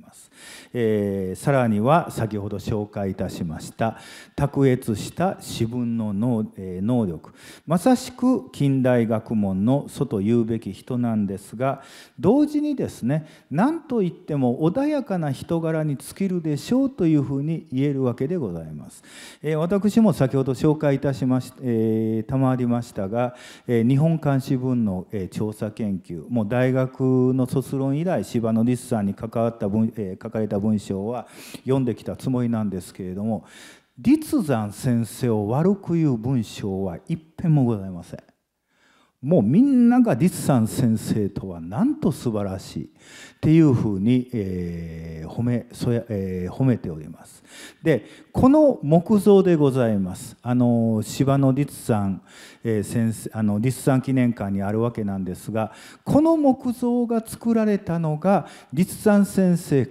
えー、さらには先ほど紹介いたしました卓越した私文の能,、えー、能力まさしく近代学問の祖と言うべき人なんですが同時にですね何と言っても穏やかな人柄に尽きるでしょうというふうに言えるわけでございます。えー、私も先ほど紹介いたしまし、えー、賜りましたが、えー、日本漢詩文の、えー、調査研究もう大学の卒論以来柴野律さんに関わった文、えー、書かれたた文章は読んできたつもりなんですけれども立山先生を悪く言う文章は一編もございません。もうみんなが立山先生とはなんと素晴らしいっていうふうに、えー、褒めそや、えー、褒めております。でこの木造でございますあの芝の立山、えー、先生あの立山記念館にあるわけなんですがこの木造が作られたのが立山先生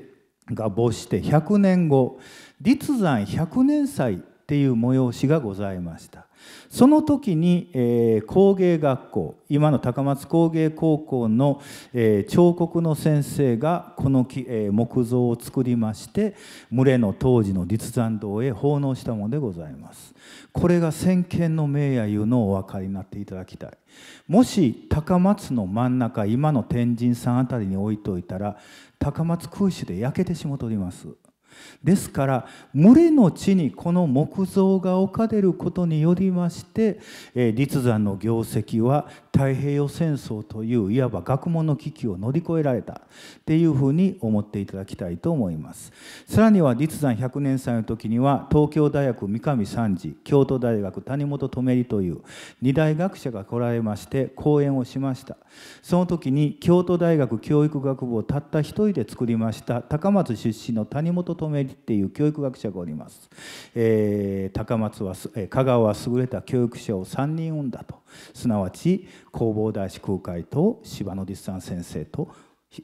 が没して100年後立山100年祭っていう催しがございましたその時に、えー、工芸学校今の高松工芸高校の、えー、彫刻の先生がこの木、えー、木像を作りまして群れの当時の立山堂へ奉納したものでございますこれが先見の明やいうのをお分かりになっていただきたいもし高松の真ん中今の天神さんあたりに置いといたら高松空襲で焼けてしもとりますですから群れの地にこの木造が置かれることによりまして、え立山の業績は太平洋戦争といういわば学問の危機を乗り越えられたっていうふうに思っていただきたいと思いますさらには立山100年祭の時には東京大学三上三次京都大学谷本留という2大学者が来られまして講演をしましたその時に京都大学教育学部をたった一人で作りました高松出身の谷本留求めっていう教育学者がおります、えー、高松は香川は優れた教育者を3人産んだとすなわち弘法大師空海と芝野立山先生と、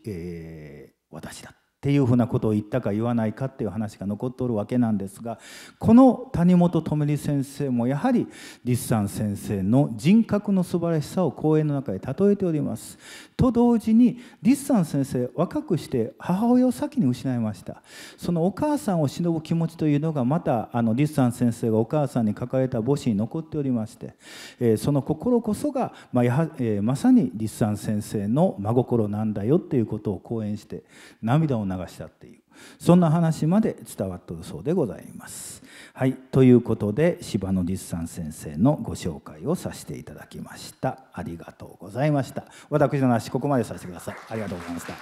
えー、私だっていうふうなことを言ったか言わないかっていう話が残っておるわけなんですがこの谷本智美先生もやはり立山先生の人格の素晴らしさを講演の中で例えております。と同時にリスさん先生若くして母親を先に失いましたそのお母さんを忍ぶ気持ちというのがまたあのリスさん先生がお母さんに抱えた母子に残っておりまして、えー、その心こそが、まあ、やは、えー、まさにリスさん先生の真心なんだよっていうことを講演して涙を流したっていうそんな話まで伝わっとるそうでございます。はい、ということで柴野実さん先生のご紹介をさせていただきましたありがとうございました私の話ここまでさせてくださいありがとうございました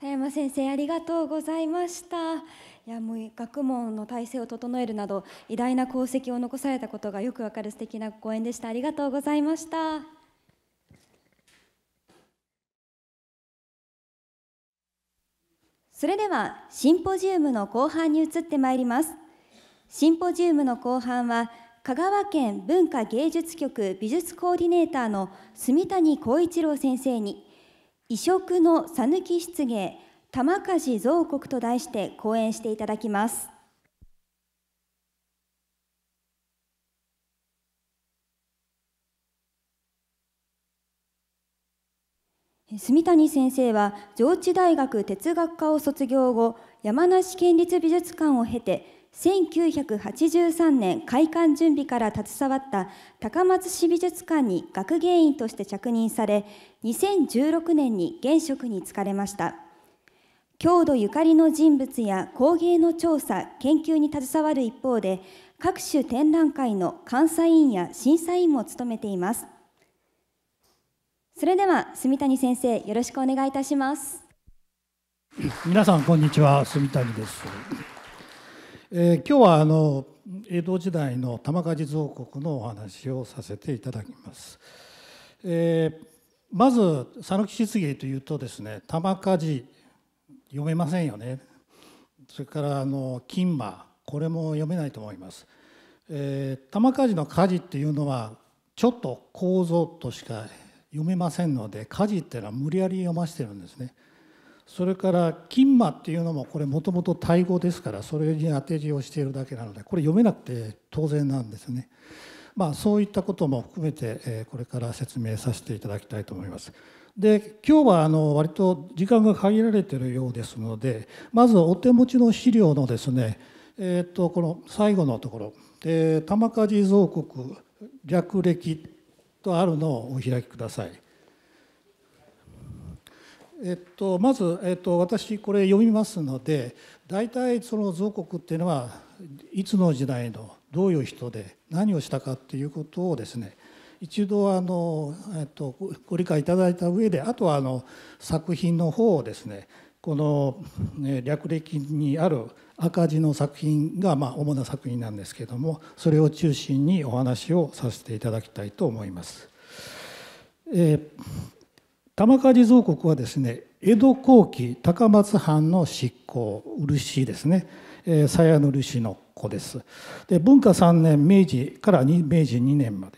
田山先生ありがとうございましたいやもう学問の体制を整えるなど偉大な功績を残されたことがよくわかる素敵なご縁でしたありがとうございましたそれではシンポジウムの後半に移ってまいりますシンポジウムの後半は香川県文化芸術局美術コーディネーターの住谷光一郎先生に異色の讃岐漆芸玉梶造国と題して講演していただきます住谷先生は上智大学哲学科を卒業後山梨県立美術館を経て1983年開館準備から携わった高松市美術館に学芸員として着任され2016年に現職に就かれました郷土ゆかりの人物や工芸の調査研究に携わる一方で各種展覧会の監査員や審査員も務めていますそれでは住谷先生よろしくお願いいたします皆さんこんにちは住谷です、えー、今日はあの江戸時代の玉鍛冶造国のお話をさせていただきます、えー、まず讃岐漆芸というとですね玉鍛冶読めませんよねそれからあの金馬これも読めないと思います、えー、玉鍛冶の鍛冶っていうのはちょっと構造としか読めませんので火事っていうのは無理やり読ませてるんですね。それから金馬っていうのもこれもともとタイ語ですからそれに当て字をしているだけなのでこれ読めなくて当然なんですね。まあ、そういったことも含めてこれから説明させていただきたいと思います。で今日はあの割と時間が限られているようですのでまずお手持ちの資料のですね、えっとこの最後のところ「で玉梶蔵国略歴」とあるのをお開きください。えっと、まず、えっと、私これ読みますので大体その造国っていうのはいつの時代のどういう人で何をしたかっていうことをですね一度あの、えっと、ご理解いただいた上であとはあの作品の方をですねこの略歴にある赤字の作品がまあ主な作品なんですけどもそれを中心にお話をさせていただきたいと思います。えー、玉梶造国はですね江戸後期高松藩の執行漆ですね、えー、鞘の漆の子ですで文化3年明治から明治2年まで、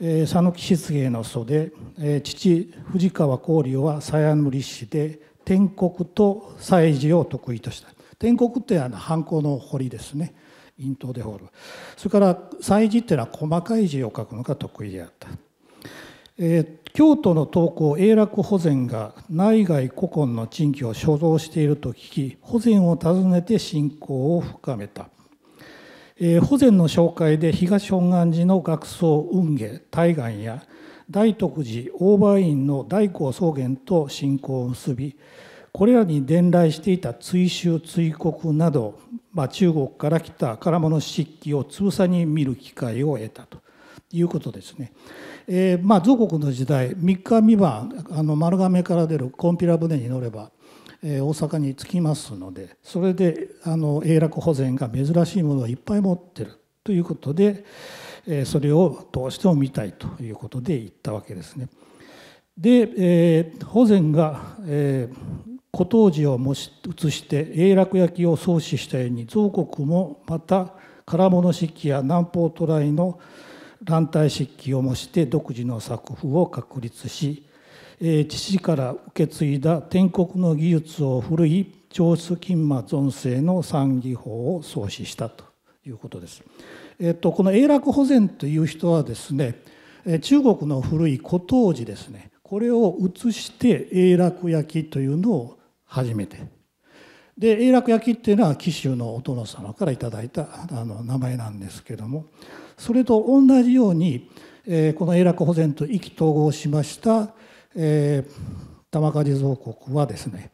えー、佐野吉漆芸の祖で、えー、父藤川光陵は鞘の漆師で天国と祭事を得意とした天国っての反抗の堀ですね咽頭で掘るそれから祭字っていうのは細かい字を書くのが得意であった、えー、京都の刀工永楽保全が内外古今の珍奇を所蔵していると聞き保全を訪ねて信仰を深めた、えー、保全の紹介で東本願寺の学僧雲下大願や大徳寺大場院の大光草原と信仰を結びこれらに伝来していた追収追国など、まあ、中国から来た唐物漆器をつぶさに見る機会を得たということですね。えー、まあ祖国の時代3日三晩あの丸亀から出るコンピラ船に乗れば、えー、大阪に着きますのでそれであの永楽保全が珍しいものをいっぱい持ってるということで、えー、それをどうしても見たいということで行ったわけですね。で、えー、保全が、えー古当時を移して永楽焼きを創始したように造国もまた唐物漆器や南方渡来の乱体漆器を模して独自の作風を確立し父から受け継いだ天国の技術を古い長子金馬存世の三技法を創始したということです。えっと、この永楽保全という人はですね中国の古い古東寺ですねこれを移して永楽焼きというのを初めてで永楽焼っていうのは紀州のお殿様から頂いたあの名前なんですけどもそれと同じように、えー、この永楽保全と意気投合しました、えー、玉梶蔵国はですね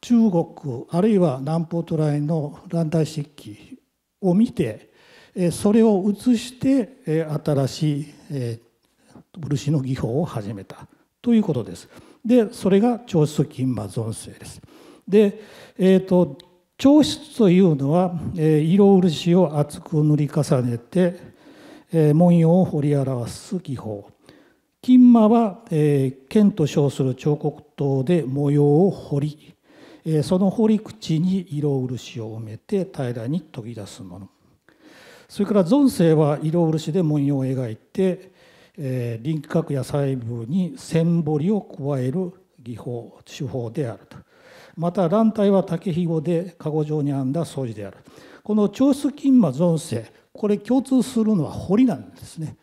中国あるいは南方都来の蘭台漆器を見てそれを移して新しい漆の技法を始めたということです。でそれが腸質金馬存性です。で、えーと、と腸というのは、えー、色漆を厚く塗り重ねて、えー、文様を彫り表す技法金馬は、えー、剣と称する彫刻刀で模様を彫り、えー、その彫り口に色漆を埋めて平らに研ぎ出すものそれから存世は色漆で文様を描いて、え輪郭や細部に線彫りを加える技法手法であるとまた卵体は竹ひごで籠状に編んだ掃除であるこの長出金馬存世これ共通するのは彫りなんですね、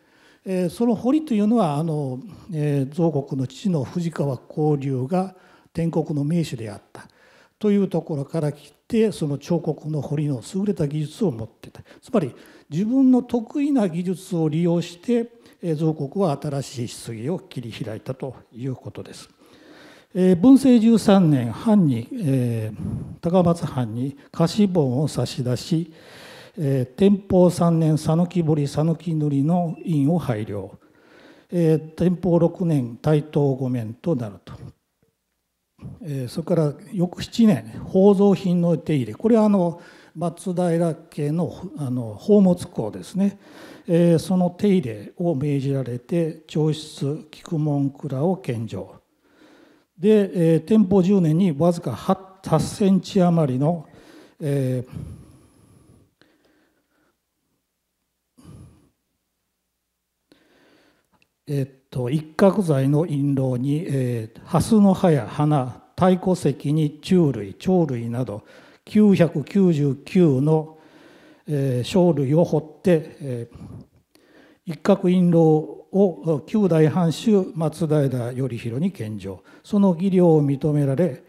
えー、その彫りというのはあの、えー、造国の父の藤川交流が天国の名手であったというところから来てその彫刻の彫りの優れた技術を持ってたつまり自分の得意な技術を利用して造国は新しい質疑を切り開いたということです。え文政13年藩に、えー、高松藩に貸し本を差し出し、えー、天保3年讃岐堀讃岐塗りの院を拝領、えー、天保6年台東御免となると、えー、それから翌7年宝蔵品の手入れこれはあの松平家のあの宝物庫ですねえー、その手入れを命じられて長室菊門蔵を献上で、えー、天保10年にわずか 8, 8センチ余りの、えーえっと一角材の印籠に、えー、蓮の葉や花太鼓石に虫類鳥類など999の、えー、生類を彫って、えー、一角印籠を九代藩主松平頼弘に献上その技量を認められ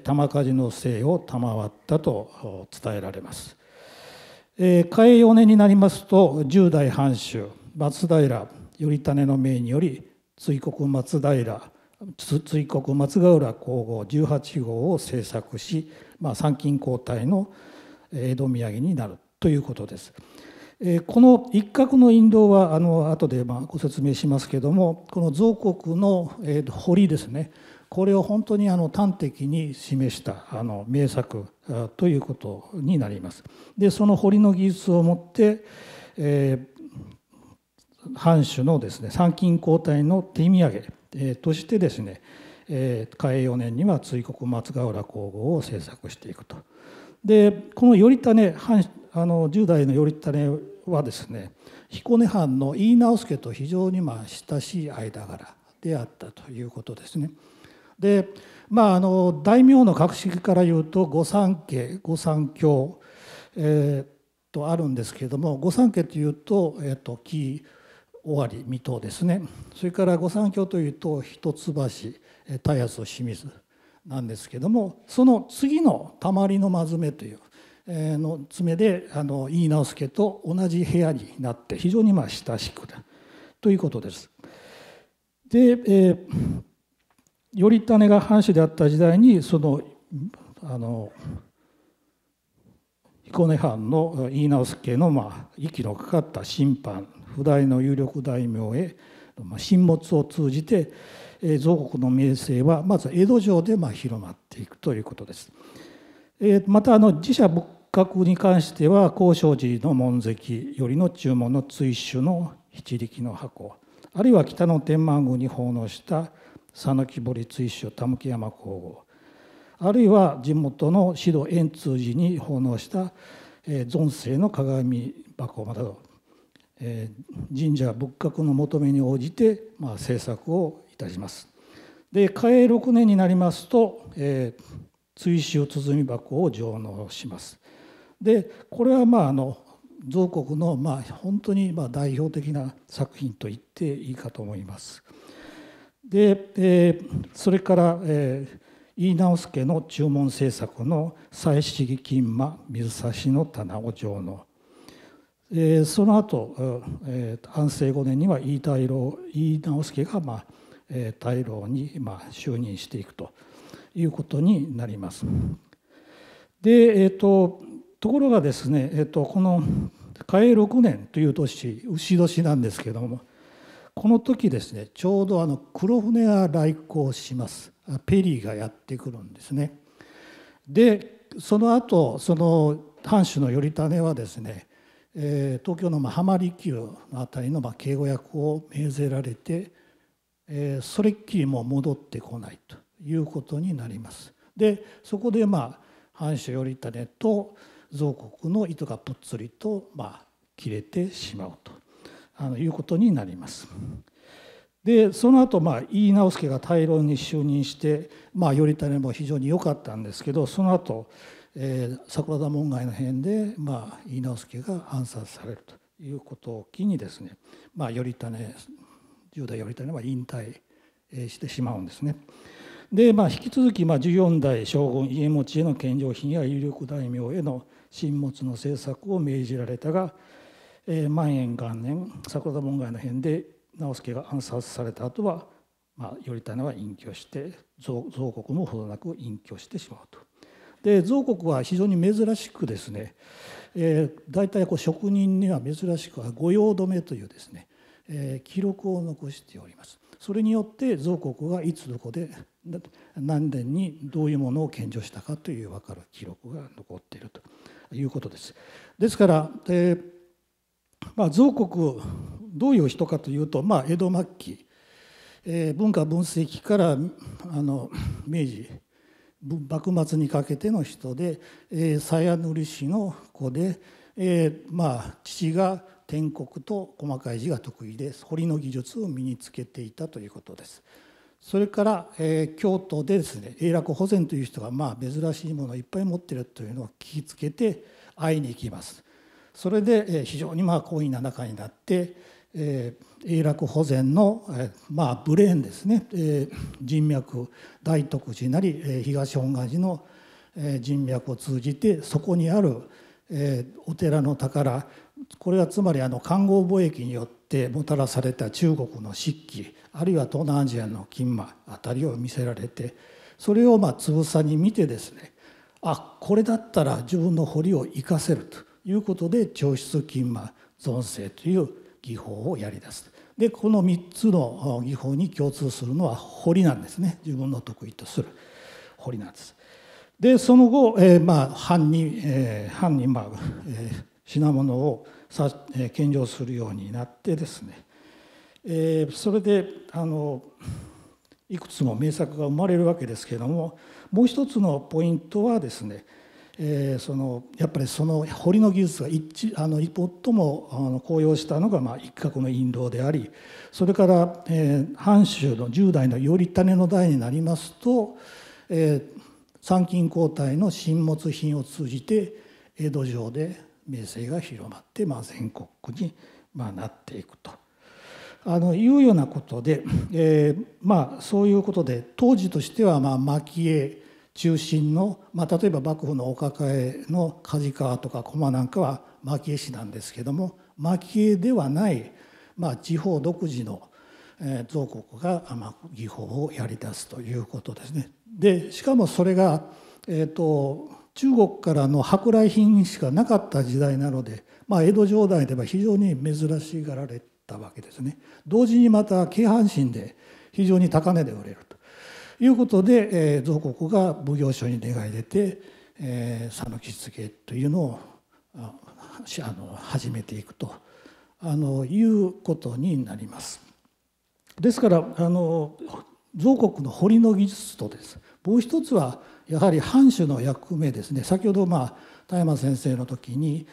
玉鍛冶の姓を賜ったと伝えられます。え嘉永4年になりますと十代藩主松平頼胤の命により追国松平追国松ヶ浦皇后十八号を制作し、まあ、参勤交代の江戸土産になるということです。この一角の引導はあの後でまあご説明しますけどもこの造国の堀ですねこれを本当にあの端的に示したあの名作ということになります。でその堀の技術をもって、えー、藩主のですね参勤交代の手土産、えー、としてですね嘉永、えー、4年には追国松ヶ浦皇后を制作していくと。でこの頼胤藩あの10代の頼胤はですね彦根藩の飯直助と非常にまあ親しい間柄であったということですね。でまああの大名の格式から言うと御三家御三教、えー、とあるんですけれども御三家というと,、えーと、紀尾張水戸ですねそれから御三教というと一橋田安清水なんですけどもその次の「たまりのまずめ」というの爪であの井伊直輔と同じ部屋になって非常にまあ親しくということです。で、えー、頼種が藩主であった時代にそのあの彦根藩の井伊直輔のまあ息のかかった審判譜代の有力大名へ、まあ、沈没を通じて造国の名声はまず江戸城でま広まっていくということです。またあの寺社仏閣に関しては高尚寺の門跡よりの注文の追手の七力の箱あるいは北の天満宮に奉納した野木堀追手たむき山皇后あるいは地元の指導円通寺に奉納した尊世の鏡箱など神社仏閣の求めに応じて、まあ、制作をいたします。で嘉永6年になりますと、えー、追収鼓箱を上納します。でこれはまああの造国のまあ本当にま代表的な作品と言っていいかと思います。で、えー、それから、えー、飯直助の注文政策の「再式金馬水差しの棚を上納」えー、その後、えー、安政5年には飯太郎飯直助がまあ大老にま就任していくということになります。で、えーと、ところがですね、えーと、この嘉永6年という年牛年なんですけどもこの時ですねちょうどあの黒船が来航しますペリーがやってくるんですね。でその後その藩主の頼胤はですね、えー、東京の浜離宮の辺りの警護役を命ぜられてえそれっきりも戻ってこないということになります。でそこでまあ藩主頼胤と造国の糸がぷっつりとまあ切れてしまうとあのいうことになります。でその後まあ井伊直弼が大論に就任して、まあ、頼胤も非常に良かったんですけどその後、えー、桜田門外の辺で、まあ、井伊直弼が暗殺されるということを機にですね、まあ、頼胤10代4人は引退してしまうんですね。で、まあ、引き続き、まあ、14代将軍家持ちへの献上品や有力大名への進物の政策を命じられたが、えー、万延元年桜田門外の変で直輔が暗殺された後は、まあ、頼胤は隠居して増国もほどなく隠居してしまうと。で増国は非常に珍しくですね、えー、大体こう職人には珍しくは御用止めというですねえ記録を残しておりますそれによって造国がいつどこで何年にどういうものを献上したかという分かる記録が残っているということですですから、えー、まあ、造国どういう人かというと、まあ、江戸末期、えー、文化分析からあの明治幕末にかけての人で、えー、鞘塗師の子で、えー、まあ、父が篆刻と細かい字が得意で彫の技術を身につけていたということです。それから、えー、京都でですね永楽保全という人がまあ珍しいものをいっぱい持ってるというのを聞きつけて会いに行きます。それで、えー、非常にまあ好意な仲になって、えー、永楽保全の、えー、まあブレーンですね、えー、人脈大徳寺なり、えー、東本願寺の人脈を通じてそこにある、えー、お寺の宝これはつまりあの環合貿易によってもたらされた中国の漆器あるいは東南アジアの金馬あたりを見せられてそれをまあつぶさに見てですねあこれだったら自分の彫りを生かせるということで調出金馬存成という技法をやり出す。でこの3つの技法に共通するのは彫りなんですね自分の得意とする彫りなんです。でその後、えー、まあ藩に、えー、藩にまあ、えー、品物を献上するようになってですね、えー、それであのいくつも名作が生まれるわけですけれどももう一つのポイントはですね、えー、そのやっぱりその堀の技術が一あの最もあの高揚したのが、まあ、一角の印籠でありそれから、えー、藩主の10代の頼種の代になりますと、えー、参勤交代の沈物品を通じて江戸城で名声が広まって、まあ、全国区に、まあ、なっていくと。あのいうようなことで、えー、まあそういうことで当時としてはまあ蒔絵中心の、まあ、例えば幕府のお抱えの梶川とか駒なんかは蒔絵師なんですけども蒔絵ではない、まあ、地方独自の、え造国が、ま技法をやり出すということですね。でしかもそれが、えーと中国からの舶来品しかなかった時代なので、まあ、江戸城代では非常に珍しがられたわけですね同時にまた京阪神で非常に高値で売れるということで、えー、造国が奉行所に願い出て、え岐佐野というのをあの始めていくとあのいうことになります。ですからあの造国の堀の技術とですもう一つはやはり藩主の役目ですね先ほどまあ田山先生の時に、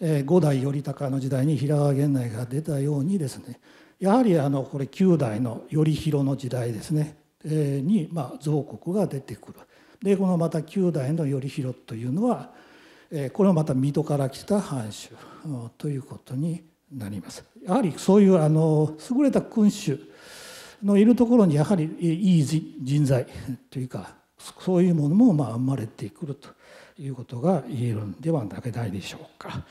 えー、五代頼高の時代に平川源内が出たようにですねやはりあのこれ九代の頼広の時代ですね、えー、に、まあ、増国が出てくるでこのまた九代の頼広というのは、えー、これはまた水戸から来た藩主ということになります。やはりそういうあの優れた君主のいるところにやはりいい人材というかそういうものもまあ生まれてくるということが言えるんではないでしょうか。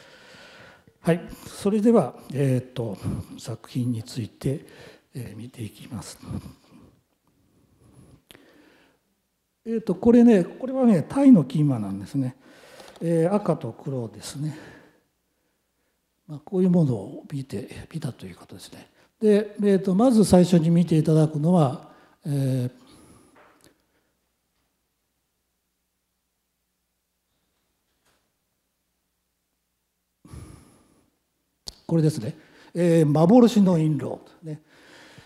はい、それでは、えーと、作品について、えー、見ていきます。えーと、これねこれはねタイのキーマなんですね、えー、赤と黒ですね、まあ、こういうものを見て見たということですねで、えーと、とまず最初に見ていただくのは、えーこれですね、えー、幻の印籠、ね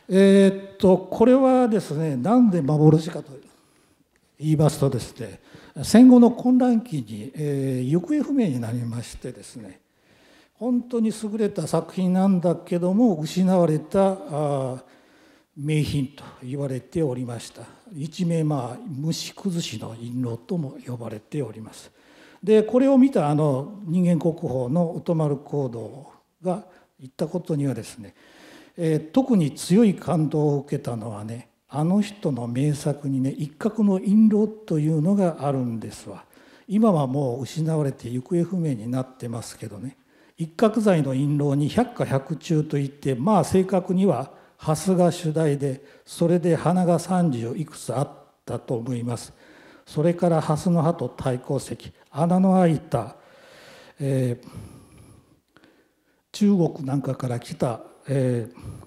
えー、っとこれはですねなんで幻かと言いますとですね戦後の混乱期に、えー、行方不明になりましてですね本当に優れた作品なんだけども失われた名品と言われておりました一名まあ虫崩しの印籠とも呼ばれておりますでこれを見たあの人間国宝の音丸行動が言ったことにはですね、えー、特に強い感動を受けたのはねあの人の名作にね一角の印籠というのがあるんですわ今はもう失われて行方不明になってますけどね一角材の印籠に百花百中といってまあ正確には蓮が主題でそれで花が30いくつあったと思いますそれから蓮の葉と対抗石穴の開いた、えー中国なんかから来た、えー、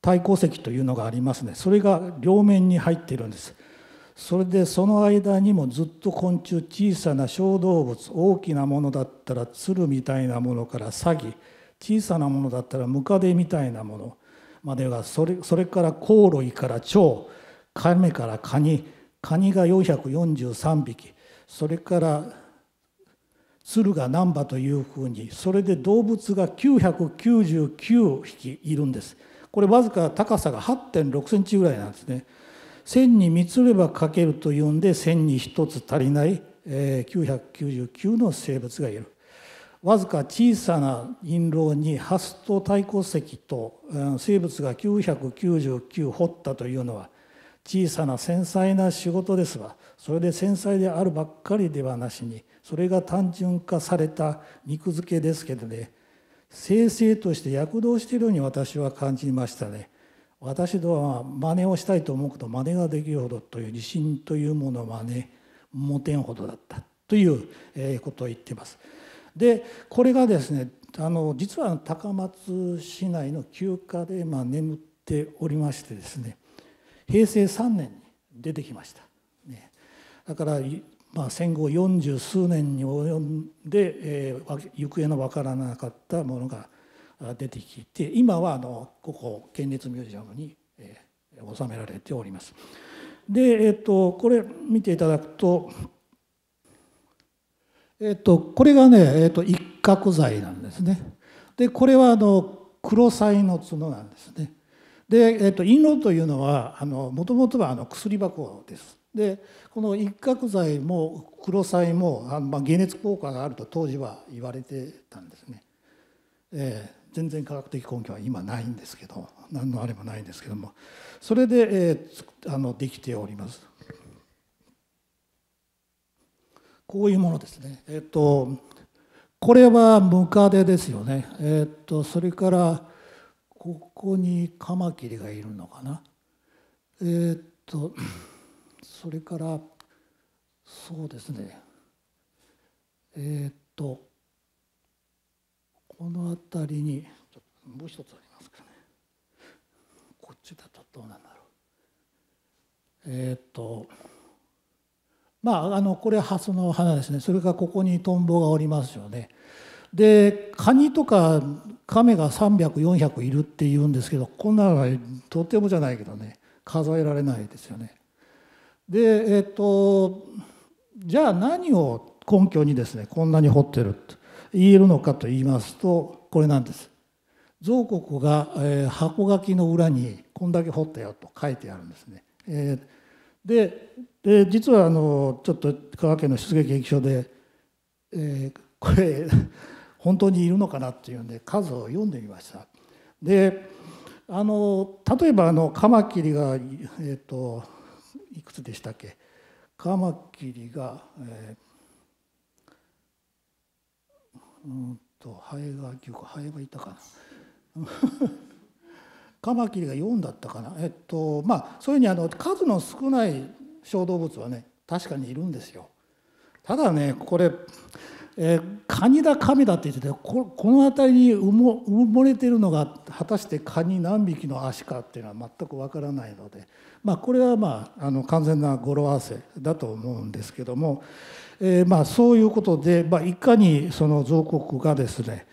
対鉱石というのがありますねそれが両面に入っているんですそれでその間にもずっと昆虫小さな小動物大きなものだったら鶴みたいなものからサギ小さなものだったらムカデみたいなものまではそれそれからコオロギから蝶カメからカニカニが443匹それから鶴が難波というふうにそれで動物が999匹いるんですこれわずか高さが8.6センチぐらいなんですね千に三つればかけるというんで千に一つ足りない999の生物がいるわずか小さな印籠にハスト太鼓石と生物が999掘ったというのは小さな繊細な仕事ですがそれで繊細であるばっかりではなしにそれが単純化された肉付けですけどね生成として躍動しているように私は感じましたね私どもは真似をしたいと思うと真似ができるほどという自信というものはね持てんほどだったということを言ってます。でこれがですねあの実は高松市内の休暇でまあ眠っておりましてですね平成3年に出てきました。ね、だからまあ、戦後四十数年に及んで、えー、行方のわからなかったものが出てきて今はあのここ県立ミュージアムに、えー、収められております。で、えーと、これ見ていただくと,、えーと、これがね、えーと、一角材なんですね。でこれはあの黒彩の角なんですね。で、えー、と印籠というのはもともとはあの薬箱です。でこの一角剤も黒細もあ、まあ、解熱効果があると当時は言われてたんですね、えー、全然科学的根拠は今ないんですけど何のあれもないんですけどもそれで、えー、あのできておりますこういうものですねえっ、とこれはムカデですよねえっ、とそれからここにカマキリがいるのかなえっ、とそれからそうですねえー、っとこの辺りにちょっともう一つありますかねこっちだとどうなんだろうえー、っとまああのこれハスの花ですねそれからここにトンボがおりますよねでカニとかカメが300400いるっていうんですけどこんなのはとてもじゃないけどね数えられないですよね。で、えっと、じゃあ何を根拠にですね、こんなに掘ってると言えるのかと言いますと、これなんです。造国が、えー、箱書きの裏にこんだけ掘ったよと書いてあるんですね。えー、でで実はあのちょっと香川県の出撃劇場で、えー、これ 本当にいるのかなっていうんで数を読んでみました。であの例えばあのカマキリが、えーといくつでしたっけカマキリが、えー、うんとハエが9個ハエがいたかな カマキリが4だったかなえっとまあそういうふうにあの数の少ない小動物はね確かにいるんですよ。ただねこれえー、カニだ亀だって言っててここの辺りに埋も埋もれてるのが果たしてカニ何匹の足かっていうのは全くわからないので、まあ、これは、まあ、あの完全な語呂合わせだと思うんですけども、えー、まあ、そういうことで、まあ、いかにその造国がですね、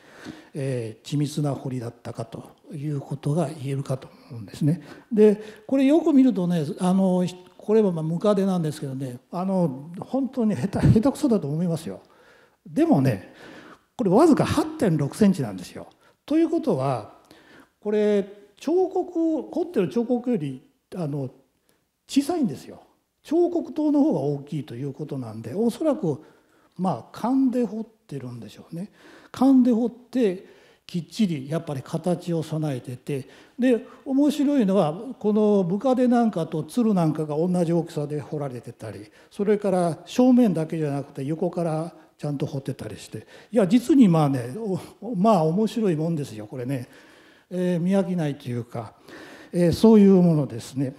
えー、緻密な堀だったかということが言えるかと思うんですね。でこれよく見るとねあのこれはまあムカデなんですけどねあの本当に下手下手くそだと思いますよ。でもねこれわずか8.6センチなんですよ。ということはこれ彫刻彫ってる彫刻よりあの小さいんですよ。彫刻刀の方が大きいということなんでおそらくまあ勘で彫ってるんでしょうね。勘で彫ってきっちりやっぱり形を備えててで面白いのはこのブカデなんかと鶴なんかが同じ大きさで彫られてたりそれから正面だけじゃなくて横からちゃんと彫ってたりしていや実にまあねまあ面白いもんですよこれね、えー、見飽きないというか、えー、そういうものですね。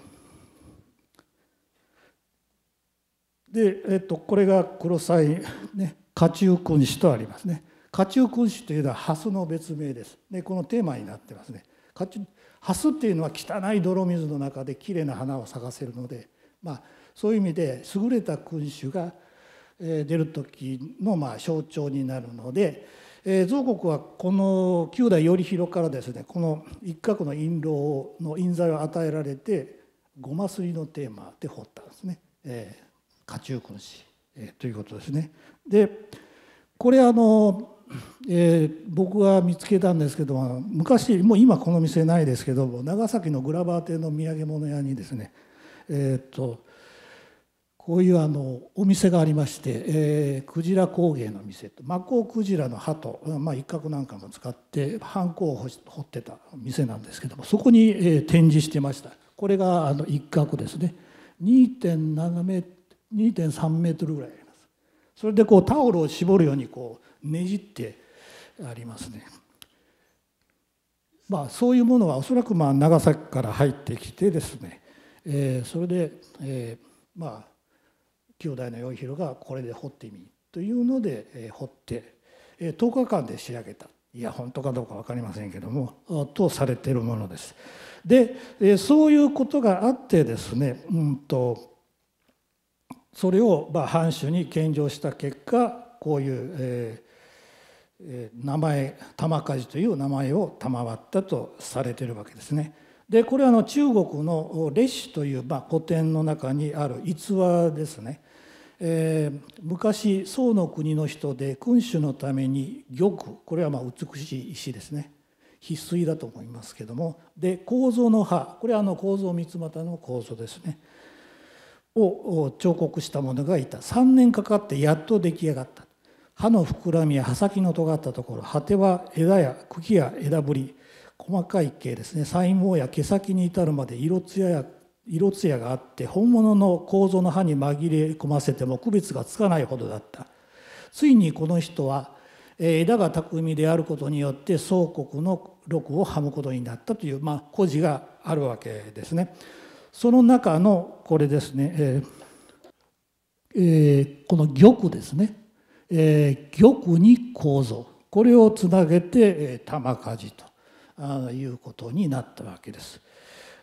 で、えっと、これが黒サイン、ね、家中君子とありますね。家中君子というのは蓮の別名です。で、このテーマになってますね。蓮っていうのは汚い泥水の中できれいな花を咲かせるので、まあ、そういう意味で優れた君主が出る時のまあ象徴になるので蔵国はこの旧代頼広からですねこの一角の印籠の印材を与えられてごますりのテーマで彫ったんですね「家中君子」ということですね。でこれあのえー、僕が見つけたんですけども昔もう今この店ないですけども長崎のグラバー邸の土産物屋にですねえっ、とこういうあのお店がありまして、えー、クジラ工芸の店とマコウクジラの歯と、まあ、一角なんかも使ってハンコを彫ってた店なんですけどもそこに、えー、展示してましたこれがあの一角ですね2.7メートル2.3メートルぐらいありますそれでこうタオルを絞るようにこうねじってありますねまあそういうものはおそらくまあ長崎から入ってきてですね、えー、それで、えー、まあ兄弟の頼弘がこれで掘ってみというので、え掘って、え10日間で仕上げたいや本当かどうか分かりませんけどもとされているものです。で、えそういうことがあってですね、うんと、とそれをまあ藩主に献上した結果こういう、えー名前玉鍛冶という名前を賜ったとされているわけですね。でこれはの中国の「列子」という、まあ、古典の中にある逸話ですね。えー、昔宋の国の人で君主のために玉これはまあ美しい石ですね翡翠だと思いますけどもで構造の葉これはあの構造三股の構造ですねを彫刻した者がいた3年かかってやっと出来上がった歯の膨らみや刃先の尖ったところ果ては枝や茎や枝ぶり細かい系ですね細胞や毛先に至るまで色艶や色艶があって本物の構造の歯に紛れ込ませても区別がつかないほどだったついにこの人は枝が巧みであることによって宋国の禄をはむことになったという、まあ、故事があるわけですね。その中のこれですね、えーえー、この玉ですね、えー、玉に構造これをつなげて、えー、玉鍛冶ということになったわけです。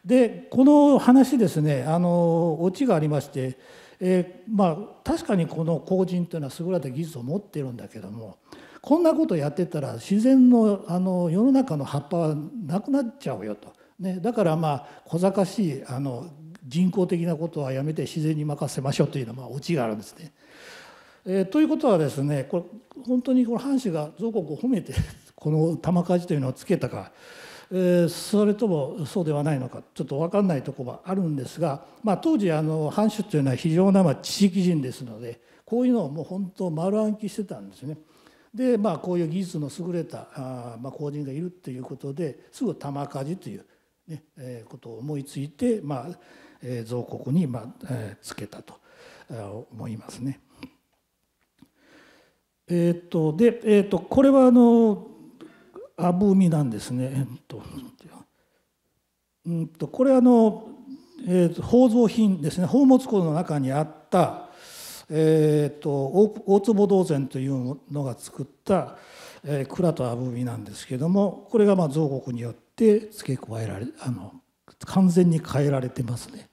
でこの話ですねあのオチがありまして、えー、まあ、確かにこの工人というのは優れた技術を持ってるんだけどもこんなことやってたら自然のあの世の中の葉っぱはなくなっちゃうよと、ね、だからまあ小賢しいあの人工的なことはやめて自然に任せましょうというのはまあオチがあるんですね。えー、ということはですねこれ本当にこの藩主が造国を褒めてこの玉鍛というのをつけたか、えー、それともそうではないのかちょっと分かんないとこはあるんですが、まあ、当時あの藩主というのは非常なまあ知識人ですのでこういうのをもう本当丸暗記してたんですね。でまあこういう技術の優れたあ、まあ、工人がいるっていうことですぐ玉鍛というね、ねえー、ことを思いついて、まあえー、造国に、まあえー、つけたと思いますね。えー、っとで、えー、っとこれはあのアブミなんですね。えっと、うんとこれあの、えー、宝蔵品ですね宝物庫の中にあった、えーと、大坪銅膳というのが作った、えー、蔵とアブミなんですけどもこれがまあ造国によって付け加えられあの完全に変えられてますね。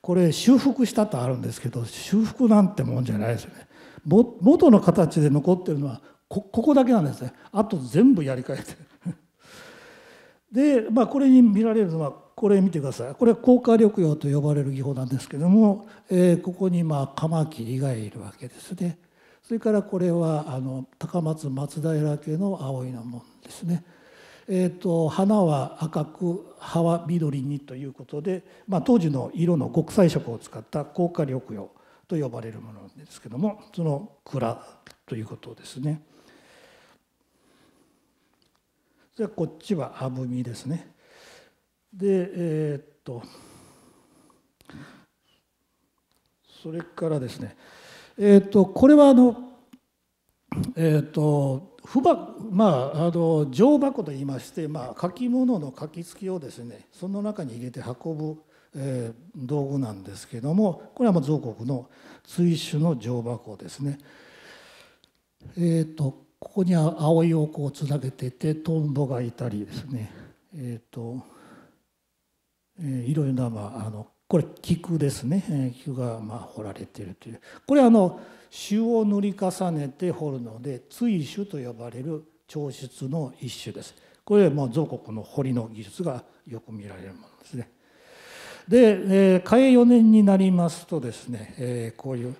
これ修復したとあるんですけど修復なんてもんじゃないですよね。元の形で残ってるのはここだけなんですねあと全部やり替えて で、まあ、これに見られるのはこれ見てくださいこれは効果力用と呼ばれる技法なんですけども、えー、ここにまあカマキリがいるわけですねそれからこれはあの高松松平家の葵の門ですね。えーと、花は赤く葉は緑にということで、まあ、当時の色の国際色を使った高価緑葉と呼ばれるものですけどもその蔵ということですね。じゃあこっちはあぶみですね。でえー、っとそれからですねえー、っとこれはあのえー、っと不ばまああの乗箱といいまして、まあ、書き物の書きつきをですねその中に入れて運ぶ、えー、道具なんですけどもこれはもう造国の追種の乗箱ですね。えーとここに葵をこうつなげててトンボがいたりですねえっ、ー、と、えー、いろいろな、まあ、あのこれ菊ですね、えー、菊がまあ彫られているというこれあの朱を塗り重ねて彫るので追朱と呼ばれる彫出の一種ですこれはも造国の彫りの技術がよく見られるものですねで嘉永、えー、4年になりますとですね、えー、こういう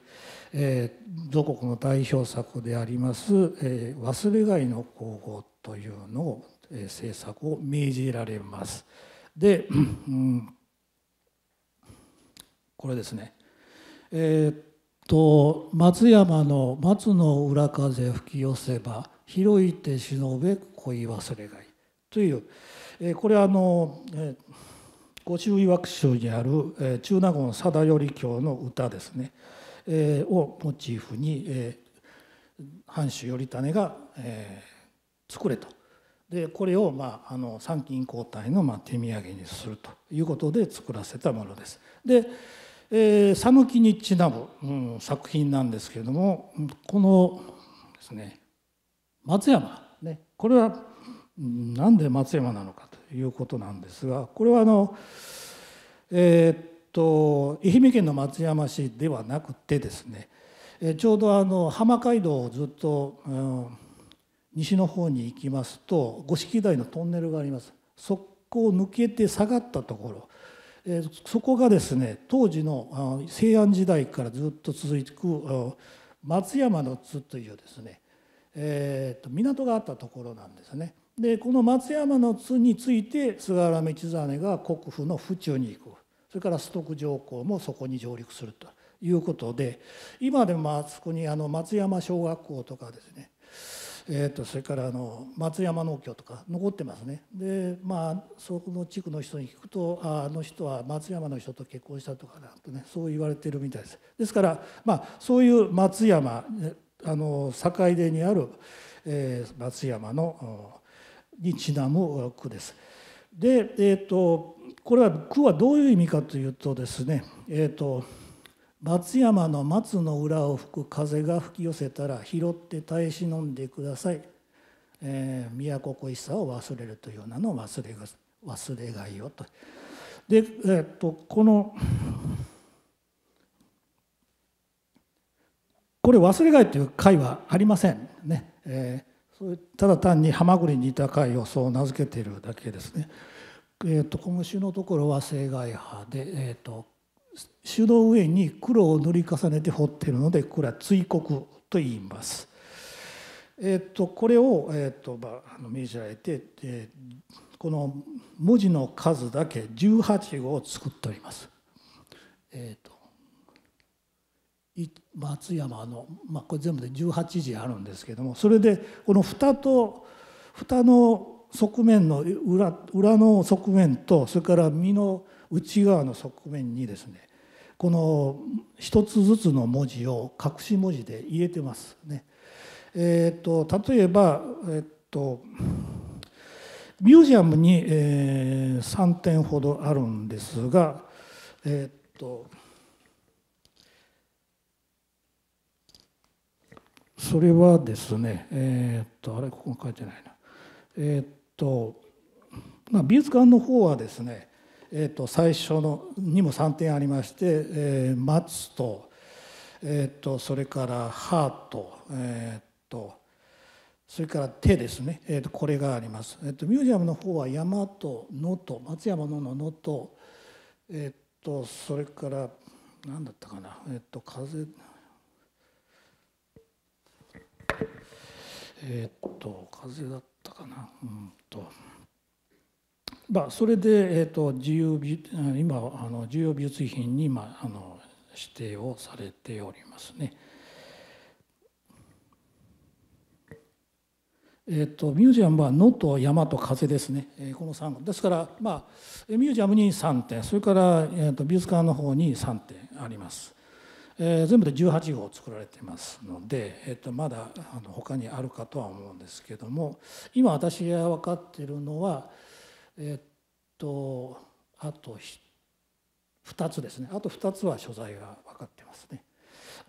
え国の代表作であります、え忘れがいの工房というのを、え制作を命じられます。で、うん、これですね。えー、っと松山の松の裏風吹き寄せば広い手忍べ恋忘れがい」という、えー、これあの、えー、御注意枠集にある、えー、中納言貞頼教の歌ですね。をモチーフに藩主頼胤が作れと。でこれを、まあ、の参勤交代の、ま手土産にするということで作らせたものです。で「えー、にちなむ、うん」作品なんですけれどもこのですね松山、ね、これは何で松山なのかということなんですがこれはあのえー、っと愛媛県の松山市ではなくてですねちょうどあの浜街道をずっと、うん、西の方に行きますと五色台のトンネルがありますそこを抜けて下がったところ、えそこがですね当時の西安時代からずっと続く松山の津というですね、えー、と港があったところなんですね。でこの松山の津について菅原道真が国府の府中に行くそれからストク上皇もそこに上陸するということで今でもあそこにあの松山小学校とかですねえとそれからあの松山農協とか残ってますねでまあそこの地区の人に聞くとあの人は松山の人と結婚したとかなとねそう言われてるみたいですですからまあそういう松山あの境出にある、え松山のにちなむ区ですでえっ、ー、とこれは句はどういう意味かというとですね、えーと、松山の松の裏を吹く風が吹き寄せたら拾って耐え忍んでください、えー、都恋しさを忘れるというようなのを忘れが忘れがいよと。で、えーと、このこれ忘れがいという回はありませんね、えー、ただ単にハマグリに似た回をそう名付けているだけですね。えーと、この種のところは正外派で、えーと、種の上に黒を塗り重ねて彫っているのでこれは追刻と言います。えーと、これを、えーとまあ、命じられて、えー、この文字の数だけ18号を作っております。えーと松山の、まあ、これ全部で18字あるんですけどもそれでこの蓋と蓋の側面の裏裏の側面とそれから身の内側の側面にですねこの一つずつの文字を隠し文字で入れてますね。えーと、例えば、えっと、ミュージアムに、えー、3点ほどあるんですが、えーと、とそれはですね、えー、とあれここに書いてないな。えーとまあ、美術館の方はですね、えー、と最初のにも3点ありまして「えー、松と」えー、とそれから「ハート」えー、とそれから「手」ですね、えー、とこれがあります、えー、とミュージアムの方は「山」と「野」と松山のの「野」と,、えー、とそれから何だったかな「えー、と風」えっ、と風だったったかなうんと。まあ、それで、えーと、自由美今あの重要美術品に、まあ、あの指定をされておりますね。えーと、ミュージアムは野と山と風ですね、えー、この3ですから、まあ、ミュージアムに3点それから、えーと、と美術館の方に3点あります。えー、全部で18号作られてますので、えー、とまだあの他にあるかとは思うんですけども今私が分かっているのはえっ、ー、とあと2つですねあと2つは所在が分かってますね。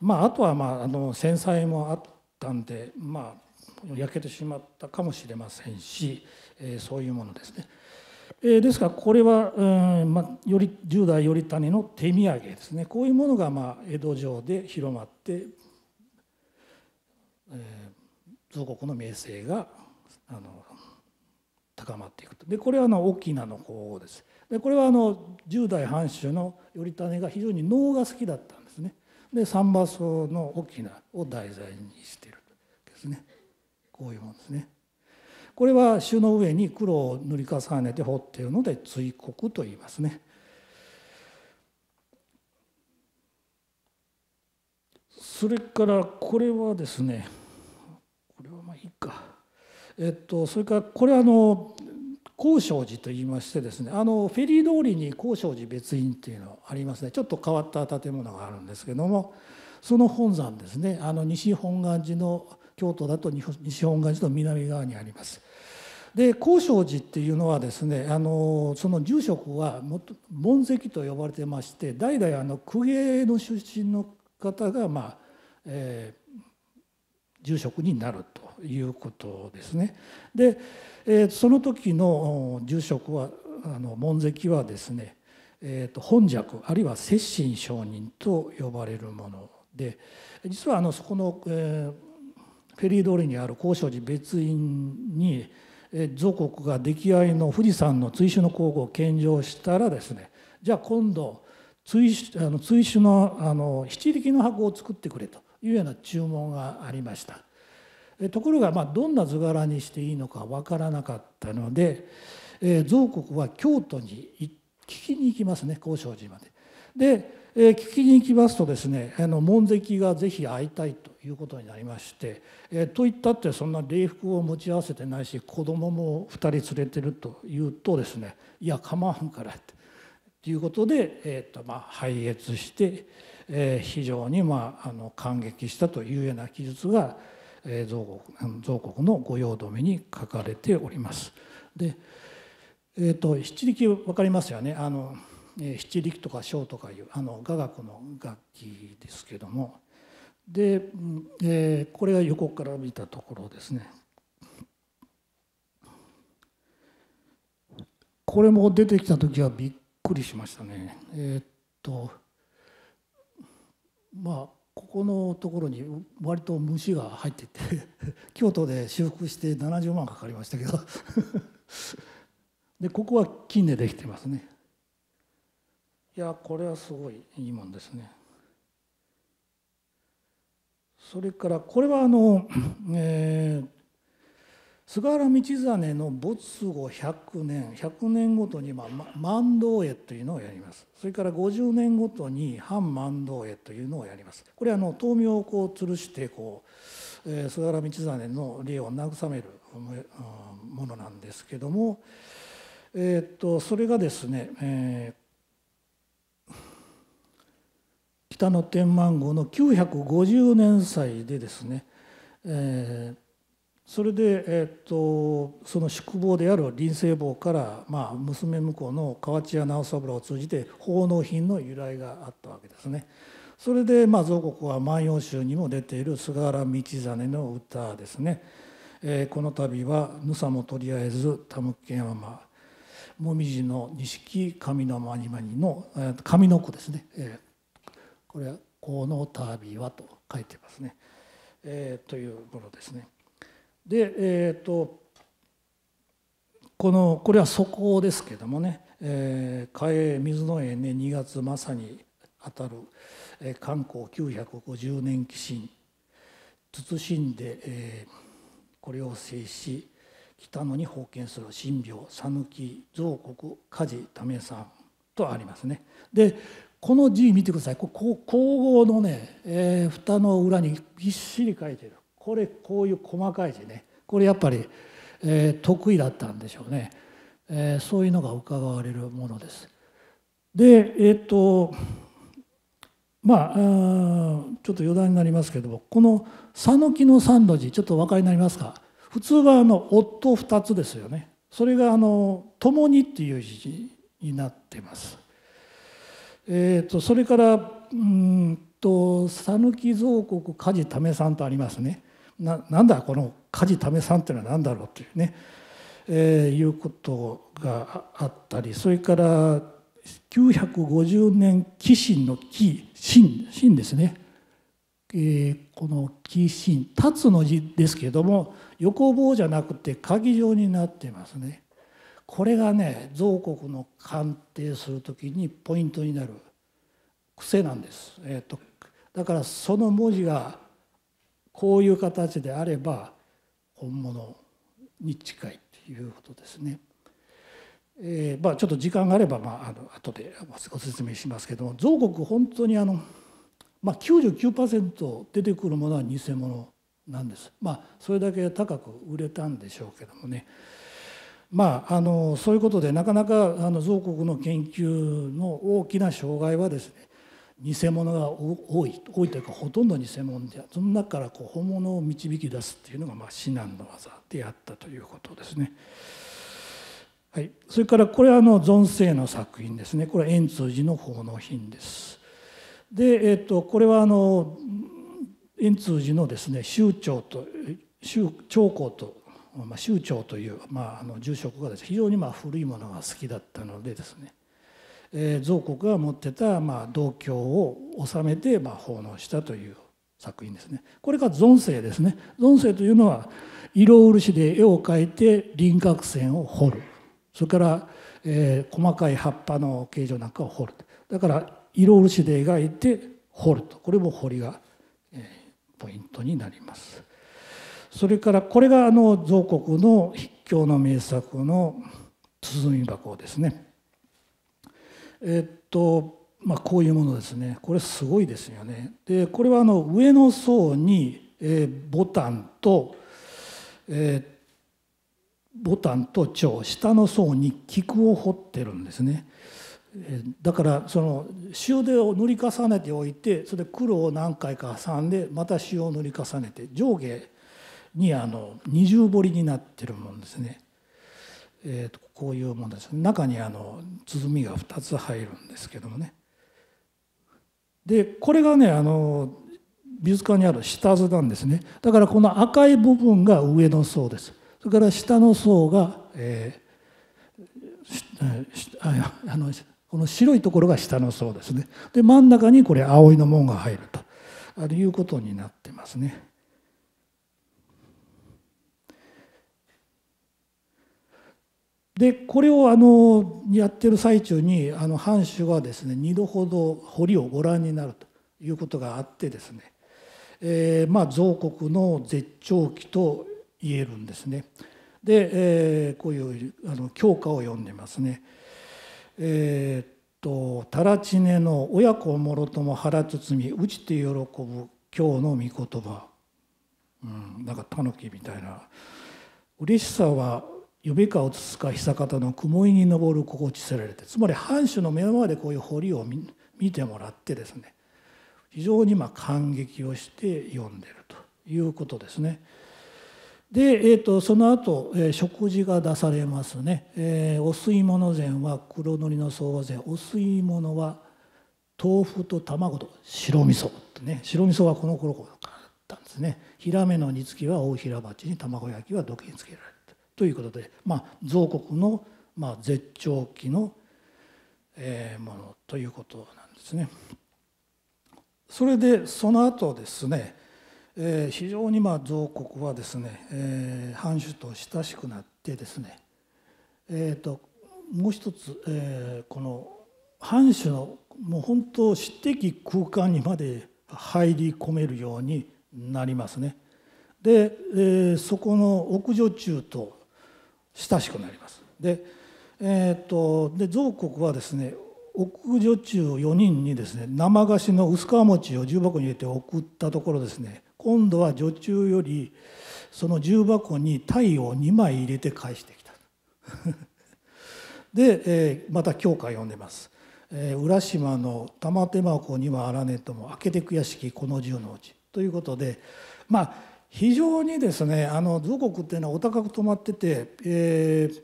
まあ、あとは、まあ、あの戦災もあったんで、まあ、焼けてしまったかもしれませんし、えー、そういうものですね。えー、ですからこれは、うんまあ、より10代頼胤の手土産ですねこういうものが、まあ、江戸城で広まって、えー、造国の名声があの高まっていくとでこれはあの沖縄の法ですでこれはあの10代藩主の頼胤が非常に能が好きだったんですねで三馬荘の沖縄を題材にしてるですねこういうもんですね。これは朱の上に黒を塗り重ねて彫っているので追刻と言いますね。それからこれはですねこれはまあいいかえっとそれからこれはあの高照寺といいましてですねあのフェリー通りに高照寺別院っていうのありますねちょっと変わった建物があるんですけどもその本山ですねあの西本願寺の京都だと西本願寺の南側にあります。で高尚寺っていうのはですねあのその住職は門跡と呼ばれてまして代々あの公家の出身の方が、まあえー、住職になるということですね。で、えー、その時の住職はあの門跡はですね、えーと、本尺あるいは摂心上人と呼ばれるもので実はあのそこの、えー、フェリー通りにある高尚寺別院に属国が出来合いの富士山の追種の工具を献上したらですねじゃあ今度追種あの追種のあの七力の箱を作ってくれというような注文がありました。ところが、まあ、どんな図柄にしていいのか分からなかったので、えー、国は京都に聞きに行きますね高尚寺まで。でえー、聞きに行きますとですねあの門跡がぜひ会いたいということになりまして、えー、といったってそんな礼服を持ち合わせてないし子供も2人連れてるというとですねいや構わんからってということで、えーとまあ、拝謁して、えー、非常に、まあ、あの感激したというような記述が、えー、国国の御用止めに書かれております。でえーと七力分かりますよねあの七力とか小とかいうあの雅楽の楽器ですけどもで、えー、これが横から見たところですねこれも出てきた時はびっくりしましたねえー、っとまあここのところに割と虫が入ってて 京都で修復して70万かかりましたけど でここは金でできてますねいやこれはすごいいいもんですね。それからこれはあの、えー、菅原道真の没後100年100年ごとに、まあ、万道絵というのをやりますそれから50年ごとに反万道絵というのをやりますこれあの豆苗をこう吊るしてこう、えー、菅原道真の霊を慰めるものなんですけども、えー、っとそれがですね、えー北野天満宮の950年祭でですね、えー、それで、えーと、その宿坊である林政坊から、まあ、娘婿の河内屋直三郎を通じて奉納品の由来があったわけですね。それで、まあ、造国は「万葉集」にも出ている菅原道真の歌ですね。えー、この度は「ぬさもとりあえずたむけんはまもみじの錦上のまにまにの」上の句ですね、えこれは「このーは」と書いてますね、えー、というものですね。でえっ、ー、とこのこれは素行ですけどもね「えー、水の園ね2月まさにあたる、観光950年寄進謹んで、えー、これを制し北野に封建する神廟讃岐造国家事為さん」とありますね。でこの字見てくださいここ皇后のね、えー、蓋の裏にぎっしり書いてるこれこういう細かい字ねこれやっぱり、えー、得意だったんでしょうね、えー、そういうのが伺われるものです。でえっ、とまあちょっと余談になりますけどもこの「讃岐の三の字」ちょっとお分かりになりますか普通はあの夫2つですよねそれがあの「共に」っていう字になってます。えーと、それからうんと讃岐造国梶為さんとありますねななんだこの梶為さんっていうのは何だろうというね、えー、いうことがあったりそれから950年紀神の紀神神ですね、えー、この紀神「立の字ですけども横棒じゃなくて鍵状になってますね。これがね造国の鑑定するときにポイントになる癖なんです、えーと、だからその文字がこういう形であれば本物に近いということですね。えーまあ、ちょっと時間があれば、まあ、あの後でご説明しますけども造国本当にあの、まあ99、99%出てくるものは偽物なんです。まあ、それだけ高く売れたんでしょうけどもね。まあ、あのそういうことでなかなかあの造国の研究の大きな障害はですね偽物が多い多いというかほとんど偽物でその中からこう本物を導き出すっていうのが、まあ、至難の技であったということですね。はい、それからこれはあの存世の作品ですねこれは円通寺の奉納品です。で、えー、っと、とこれはあの円通寺のですね宗長と宗長公とまあ、宗長という、まあ、あの住職がです、ね、非常にまあ古いものが好きだったのでですね、えー、蔵国が持ってたまあ道教を収めてまあ奉納したという作品ですねこれが存世ですね存世というのは色漆で絵を描いて輪郭線を彫るそれから、えー、細かい葉っぱの形状なんかを彫るだから色漆で描いて彫るとこれも彫りが、えー、ポイントになります。それからこれがあの造国の筆境の名作の「鼓箱」ですね。えっとまあ、こういうものですねこれすごいですよね。でこれはあの上の層に、えー、ボタンと、えー、ボタンと蝶下の層に菊を彫ってるんですね。だからその塩でを塗り重ねておいてそれで黒を何回か挟んでまた塩を塗り重ねて上下にあの二重彫りになってるもんですね、えー、とこういうものです中にあの鼓が2つ入るんですけどもねでこれがねあの美術館にある下図なんですねだからこの赤い部分が上の層ですそれから下の層が、えー、あのこの白いところが下の層ですねで真ん中にこれ葵の門が入るということになってますね。でこれをあのやってる最中にあの藩主はですね2度ほど堀をご覧になるということがあってですね、えー、まあ造国の絶頂期と言えるんですね。で、えー、こういうあの教科を読んでますね。えー、と「タラチネの親子もろとも腹包み打ちて喜ぶ今日の御言葉」うん、なんかタヌキみたいな。嬉しさは指かをつつか久方の雲井に登る心地せられてつまり藩主の目の前でこういう堀を見てもらってですね非常にま感激をして読んでるということですね。で、えーと、その後、えー、食事が出されますね、えー、お吸い物膳は黒のりの相和膳お吸い物は豆腐と卵と白味噌ってね白味噌はこの頃からあったんですねヒラメの煮つきは大平鉢に卵焼きは土器につけられるということで、まあ、造国の、まあ、絶頂期の、えー、ものということなんですね。それでその後ですね、えー、非常にまあ造国はですね、えー、藩主と親しくなってですね、えーと、もう一つ、えー、この藩主のもう本当私的空間にまで入り込めるようになりますね。で、えー、そこの奥女中と親しくなります。で,、えー、っとで蔵国はですね奥女中4人にですね生菓子の薄皮餅を重箱に入れて送ったところですね今度は女中よりその重箱に鯛を2枚入れて返してきた で、えー、また教会を読んでます、えー、浦島の玉手箱にはあらねとも開けてくしきこの銃のうちということでまあ非常にですねあの土国っていうのはお高く止まってて、えー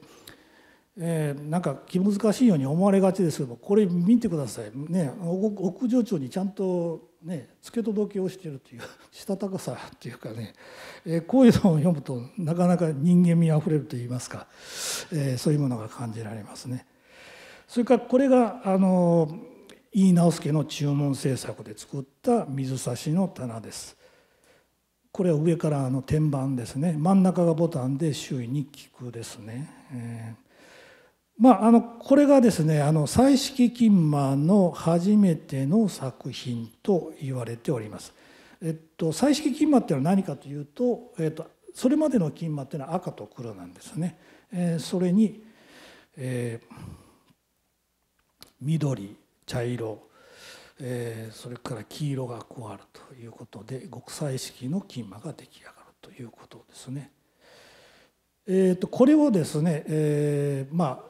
えー、なんか気難しいように思われがちですけどもこれ見てくださいね屋上長にちゃんとね付け届けをしてるというしたたかさっていうかね、えー、こういうのを読むとなかなか人間味あふれるといいますか、えー、そういうものが感じられますね。それからこれがあの飯直輔の注文制作で作った水差しの棚です。これは上からの天板ですね真ん中がボタンで周囲に効くですね、えー、まああのこれがですねあの彩色金馬の初めての作品と言われております。えっと、彩色金馬っていうのは何かというと、えっと、それまでの金馬っていうのは赤と黒なんですね。えー、それに、えー、緑茶色えー、それから黄色が加わるということで極彩色の金馬が出来上がるということですね。えー、とこれをですね、えー、ま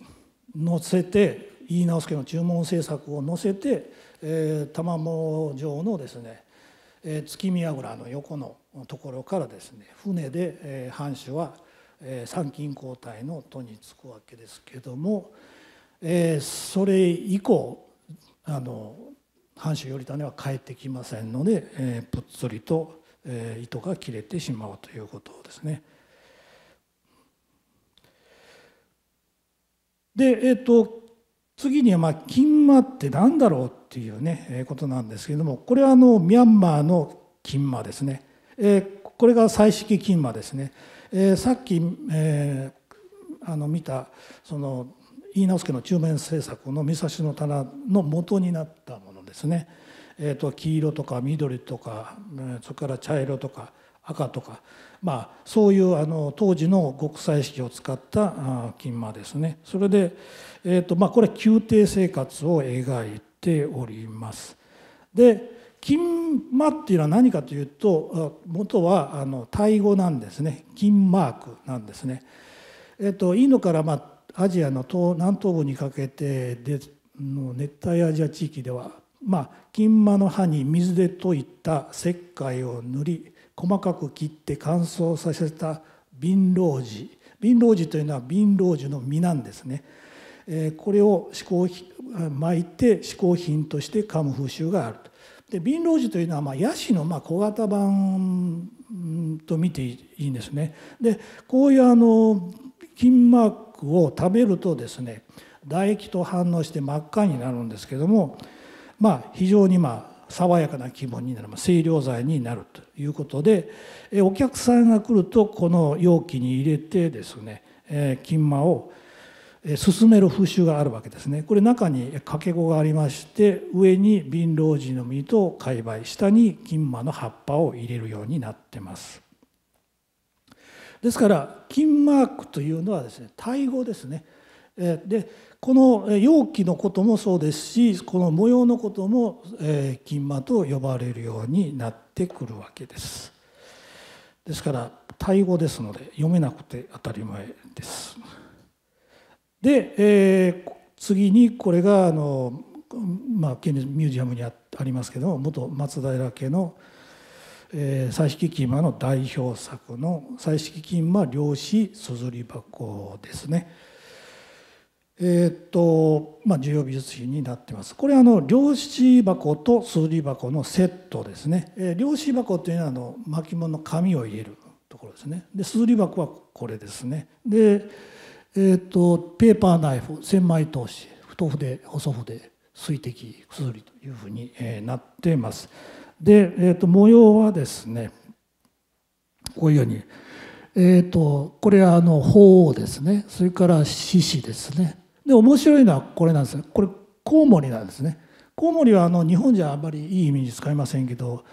あ載せて飯直家の注文政策を載せて、えー、玉藻城のですね、えー、月見櫓の横のところからですね船で、えー、藩主は、えー、参勤交代の都に着くわけですけども、えー、それ以降あの藩主頼種は帰ってきませんので、えー、ぷっつりと、えー、糸が切れてしまうということですね。で、えーと、と次には、まあ、金馬って何だろうっていうね、えー、ことなんですけれどもこれはあのミャンマーの金馬ですね、えー、これが彩色金馬ですね、えー、さっき、えー、あの見たその井伊直の中面政策の「三差の棚」の元になったものですね。えーと、黄色とか緑とかそれから茶色とか赤とか、まあ、そういうあの当時の極彩色を使った金馬ですねそれで、えーとまあ、これ宮廷生活を描いております。で金馬っていうのは何かというと元はあのタイ語なんですね金マークなんですね。えっ、とインドからまあアジアの東南東部にかけてでの熱帯アジア地域では、まあ、金馬の葉に水で溶いた石灰を塗り細かく切って乾燥させた瓶老寺瓶老寺というのは瓶老寺の実なんですね。えー、これを巻いて嗜好品として噛む風習があると。で瓶老樹というのはまあヤシのまあ小型版と見ていいんですね。でこういうあの金馬クを食べるとですね唾液と反応して真っ赤になるんですけどもまあ非常にまあ爽やかな気分になる清涼剤になるということでお客さんが来るとこの容器に入れてですね金馬を進める風習があるわけですねこれ中に掛け子がありまして上に貧乏人の実と栽培下に金馬の葉っぱを入れるようになってます。ですから金マークというのはですねタイ語ですね。でこの容器のこともそうですしこの模様のことも金マと呼ばれるようになってくるわけです。ですからタイ語ですので読めなくて当たり前です。で、えー、次にこれがあの、まあ、ミュージアムにありますけども元松平家の、えー、彩色金馬の代表作の「彩色金馬漁師すずり箱」ですね。えー、っとまあ、重要美術品になってます。これあの漁師箱とすずり箱のセットですね。えー、漁師箱というのはあの巻物の紙を入れるところですね。で、すずり箱はこれですね。で、えー、っとペーパーナイフ、千枚通し、太筆、細筆、水滴、りというふうに、えなってます。で、えーと、模様はですねこういうように、えーと、これはあの鳳凰ですねそれから獅子ですねで面白いのはこれなんですこれコウモリなんですねコウモリはあの日本じゃあんまりいい意味に使いませんけど、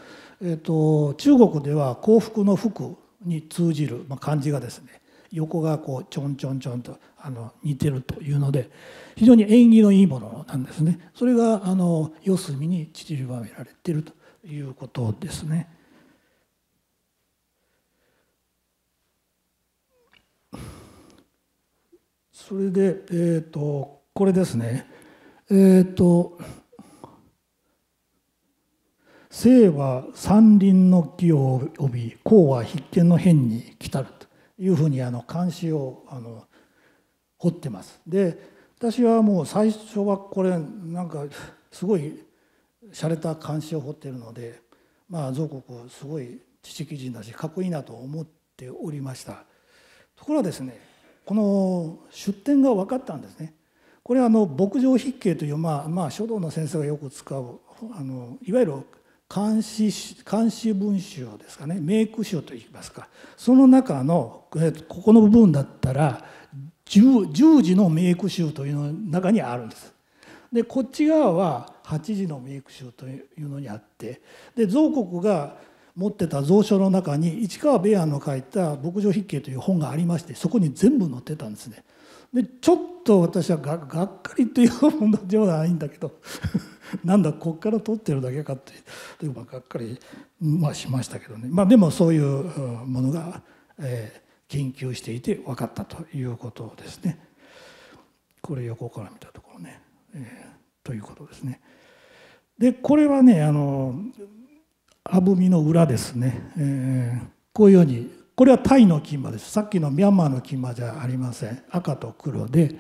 えーと、中国では幸福の福に通じる、まあ、漢字がですね横がこうちょんちょんちょんとあの似てるというので非常に縁起のいいものなんですねそれがあの四隅に散りばめられてるということですね。それで、えーと、これですね。えっ、ー、と「生は山林の木を帯び公は必見の変に来たる」というふうにあの監視をあの彫ってます。で私はもう最初はこれなんかすごい洒落た漢詩を彫っているのでまあ造国すごい知識人だしかっこいいなと思っておりましたところがですねこの出典が分かったんですねこれはあの牧場筆形という、まあ、まあ書道の先生がよく使うあのいわゆる漢詩監視文集ですかねメイク集といいますかその中のここの部分だったら十字のメイク集というの中にあるんです。でこっち側は8時のメイク集というのにあってで造国が持ってた蔵書の中に市川米安の書いた「牧場筆記」という本がありましてそこに全部載ってたんですね。でちょっと私はががっかりというものではないんだけど なんだこっから取ってるだけかってでいうがっかり、まあ、しましたけどね、まあ、でもそういうものが、えー、研究していて分かったということですね。これ横から見たところね。えーということですね。でこれはねあのあぶみの裏ですね、えー、こういうようにこれはタイの金馬ですさっきのミャンマーの金馬じゃありません赤と黒で、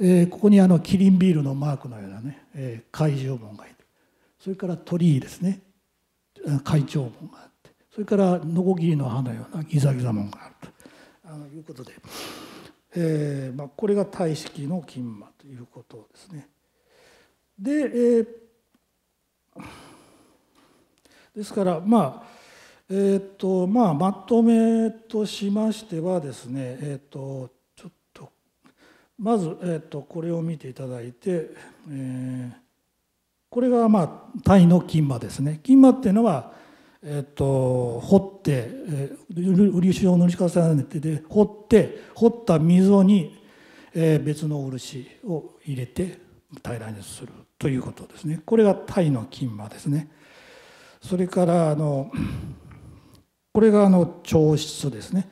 えー、ここにあのキリンビールのマークのようなね、えー、怪獣門がいてそれから鳥居ですね会長門があってそれからノコギリの刃のようなギザギザ門があるとあのいうことで、えーまあ、これがタイ式の金馬ということですね。で、えー、ですからまあえーとまあ、まとめとしましてはですね、えーと、ちょっとまず、えーと、これを見ていただいて、えー、これが、まあ、タイの金馬ですね金馬っていうのは、えーと、と掘って、えー、漆を塗り重ねてで掘って掘った溝に、えー、別の漆を入れて平らにするということですねこれがタイの金馬ですねそれからあのこれがあの調室ですね、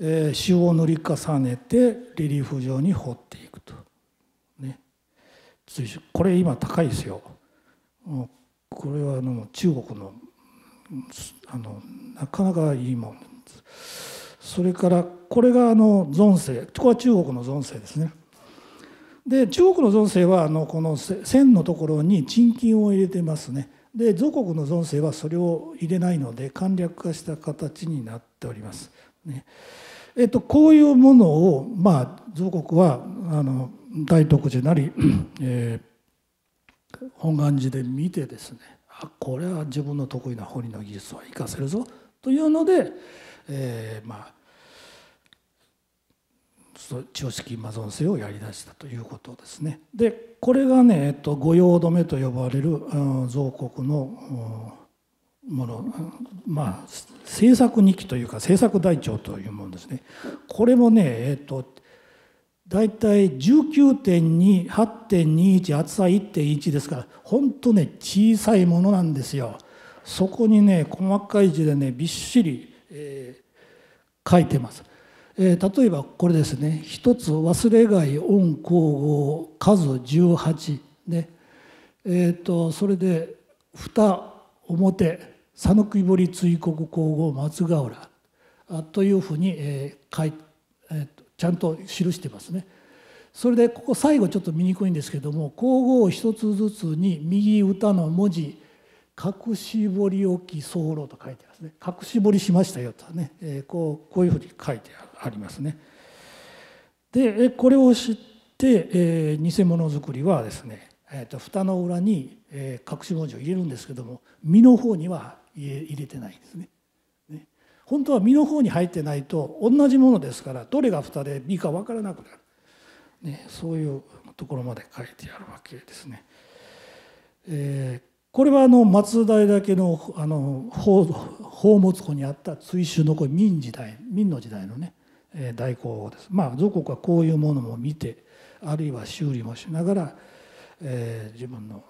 えー、塩を塗り重ねてリリーフ状に彫っていくとねこれ今高いですよこれはあの中国のあのなかなかいいもんそれからこれがあの存世これは中国の存世ですねで中国の存成はあのこの線のところに賃金を入れてますねで祖国の存成はそれを入れないので簡略化した形になっております、ねえっと、こういうものを、まあ、増国はあの大徳寺なり、えー、本願寺で見てですねあこれは自分の得意な彫りの技術を活かせるぞというので、えー、まあ潮式マゾン性をやりだしたということですね。でこれがね、えっと、御用止めと呼ばれる造国のものまあ政策日記というか政策台帳というものですね。これもね、えっと大体19.2、8.21、厚さ1.1ですから、本当ね、小さいものなんですよ。そこにね、細かい字でね、びっしり、えー、書いてます。えー、例えばこれですね一つ忘れがい恩皇后数18ねえっ、ー、とそれで蓋表讃岐堀追国皇后松ヶ浦というふうに、えーかいえー、ちゃんと記してますね。それでここ最後ちょっと見にくいんですけども皇后一つずつに右歌の文字隠し彫り置き候と書いてますね隠し彫りしましたよとね、えー、こうこういうふうに書いてある。ありますね。でこれを知って、えー、偽物作りはですね、えーと、蓋の裏に、えー、隠し文字を入れるんですけども身の方には入れてないんですね。ね本当は身の方に入ってないと同じものですからどれが蓋で B か分からなくなる、ね、そういうところまで書いてあるわけですね。えー、これはあの松代だけのあの宝物庫にあった追収のこれ明時代明の時代のね代行ですまあ属国はこういうものも見てあるいは修理もしながら、えー、自分の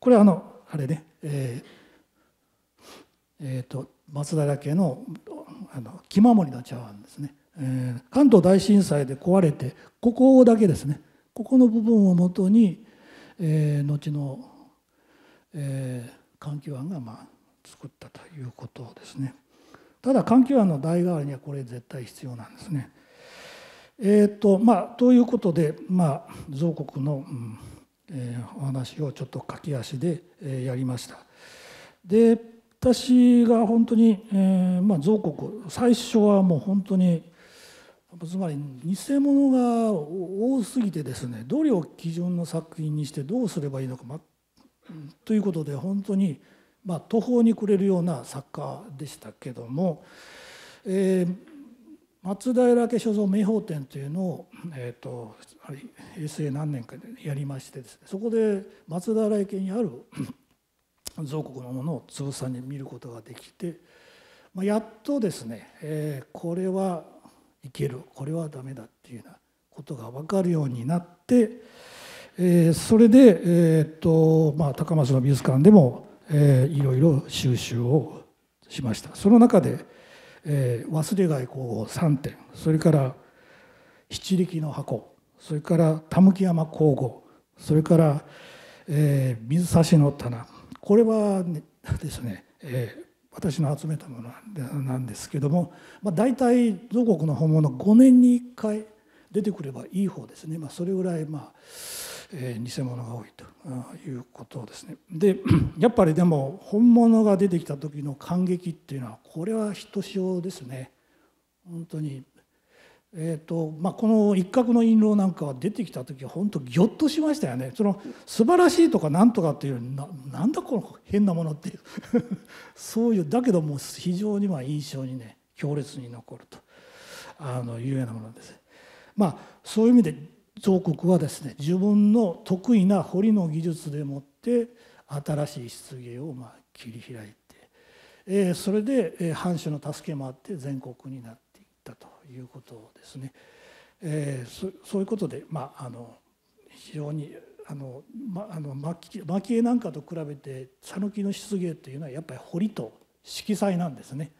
これはあのあれねえー、えー、と松平家のあの木守の茶碗ですね、えー、関東大震災で壊れてここだけですねここの部分をもとに、えー、後の、えー、環境案がまあ作ったということですね。ただ環境案の代替わりにはこれ絶対必要なんですね。えーとまあ、ということで、まあ、造国の、うんえー、お話をちょっと駆け足で、えー、やりました。で私が本当に、えーまあ、造国最初はもう本当につまり偽物が多すぎてですねどれを基準の作品にしてどうすればいいのか、ま、ということで本当にまあ、途方に暮れるような作家でしたけども、えー、松平家所蔵名宝展というのを、えーと、平成何年かでやりましてです、ね、そこで松平家にある造 国のものをつぶさに見ることができて、まあ、やっとですね、えー、これはいけるこれはダメだっていうようなことが分かるようになって、えー、それで、えーとまあ、高松の美術館でもえー、いろいろ収集をしましたその中で、えー、忘れ貝工房3点それから七力の箱それから田向山工房それから、えー、水差しの棚これは、ね、ですね、えー、私の集めたものなんですけども、まあ、大体祖国の本物5年に1回出てくればいい方ですね、まあ、それぐらいまあえ偽物が多いということですね。で やっぱりでも本物が出てきた時の感激っていうのはこれはひとしおですね本当に。えーとまあ、この一角の印籠なんかは出てきた時は本当ぎょっとしましたよねその素晴らしいとかなんとかっていうななんだこの変なものっていう そういうだけどもう非常にまあ印象にね強烈に残るとあのいうようなものです。まあ、そういう意味で造国はですね自分の得意な彫りの技術でもって新しい漆芸をま切り開いて、えそれで藩主の助けもあって全国になっていったということですね。えそういうことで、まあ、あの非常にあの、ま、あの蒔絵なんかと比べて讃岐の漆芸というのはやっぱり彫りと色彩なんですね。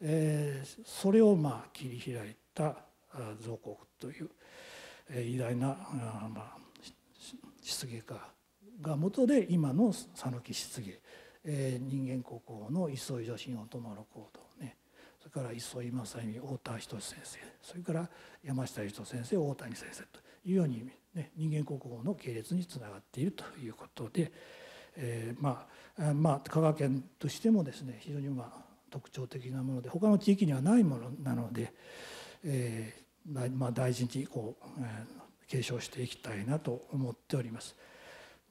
えそれをまあ切り開いた造国という。偉大な、まあ、芸家がもとで今の讃岐漆芸、え人間国宝の磯井女神音の行動ねそれから磯井正美太田仁先生それから山下仁先生大谷先生というように、ね、人間国宝の系列につながっているということで、えー、まあ、まあ、香川県としてもですね非常にまあ特徴的なもので他の地域にはないものなので、えまあ、大事にこう、えー、継承していきたいなと思っております。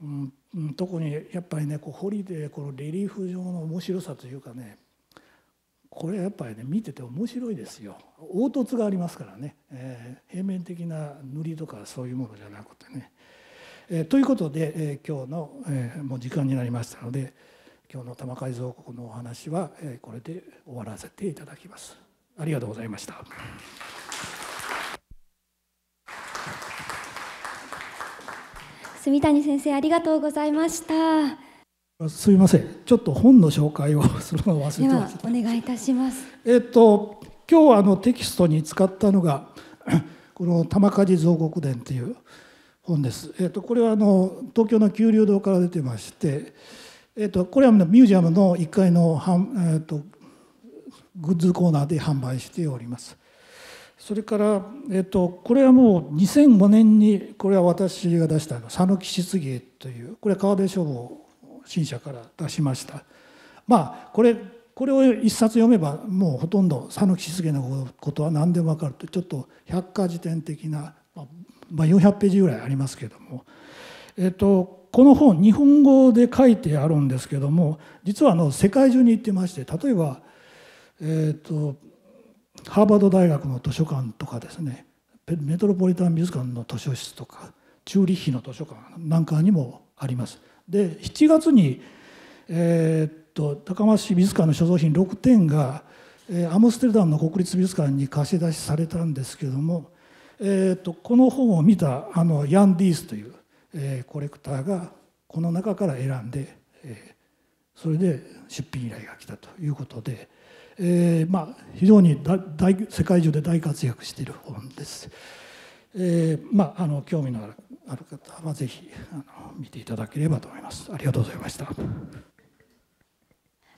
うん、特にやっぱりねこうホリデーこのレリーフ上の面白さというかねこれやっぱりね見てて面白いですよ凹凸がありますからね、えー、平面的な塗りとかそういうものじゃなくてね。えー、ということで、えー、今日の、えー、もう時間になりましたので今日の玉海蔵国のお話は、えー、これで終わらせていただきます。ありがとうございました。住谷先生ありがとうございましたすみませんちょっと本の紹介をするのを忘れてましお願いいたしますえっと今日あのテキストに使ったのが この「玉梶造国伝」という本です、えっと、これはあの東京の九龍堂から出てましてえっと、これはミュージアムの1階のはん、えっとグッズコーナーで販売しております。それから、えっと、これはもう2005年にこれは私が出した「讃岐質疑」というこれ川出書房新社から出しましたまあこれこれを一冊読めばもうほとんど讃岐質疑のことは何でも分かるとちょっと百科事典的な、まあ、400ページぐらいありますけども、えっと、この本日本語で書いてあるんですけども実はあの世界中に行ってまして例えばえっとハーバード大学の図書館とかですねメトロポリタン美術館の図書室とかチューリッヒの図書館なんかにもあります。で7月に、えー、っと高松市美術館の所蔵品6点が、えー、アムステルダムの国立美術館に貸し出しされたんですけども、えー、っとこの本を見たあのヤン・ディースという、えー、コレクターがこの中から選んで、えー、それで出品依頼が来たということで、えーまあ、非常に大世界中で大活躍している本です。えーまあ、あの興味のある方はぜひあの見ていただければと思います。ありがとうございました。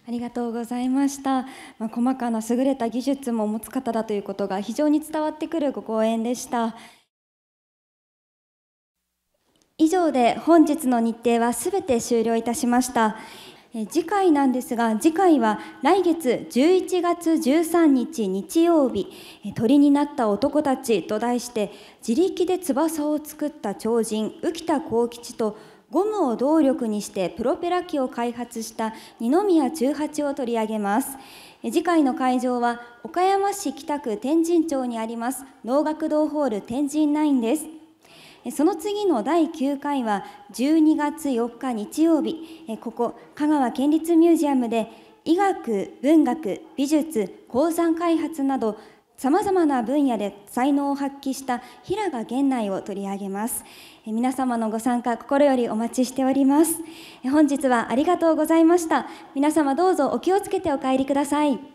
ありがとうございました。まあ、細かな優れた技術も持つ方だということが非常に伝わってくるご講演でした。以上で本日の日程はすべて終了いたしました。え次回なんですが次回は来月11月13日日曜日「鳥になった男たち」と題して自力で翼を作った超人浮田幸吉とゴムを動力にしてプロペラ機を開発した二宮中八を取り上げます次回の会場は岡山市北区天神町にあります能楽堂ホール天神9ですその次の第9回は12月4日日曜日、ここ香川県立ミュージアムで医学、文学、美術、鉱山開発などさまざまな分野で才能を発揮した平賀源内を取り上げます皆様のご参加心よりお待ちしております本日はありがとうございました皆様どうぞお気をつけてお帰りください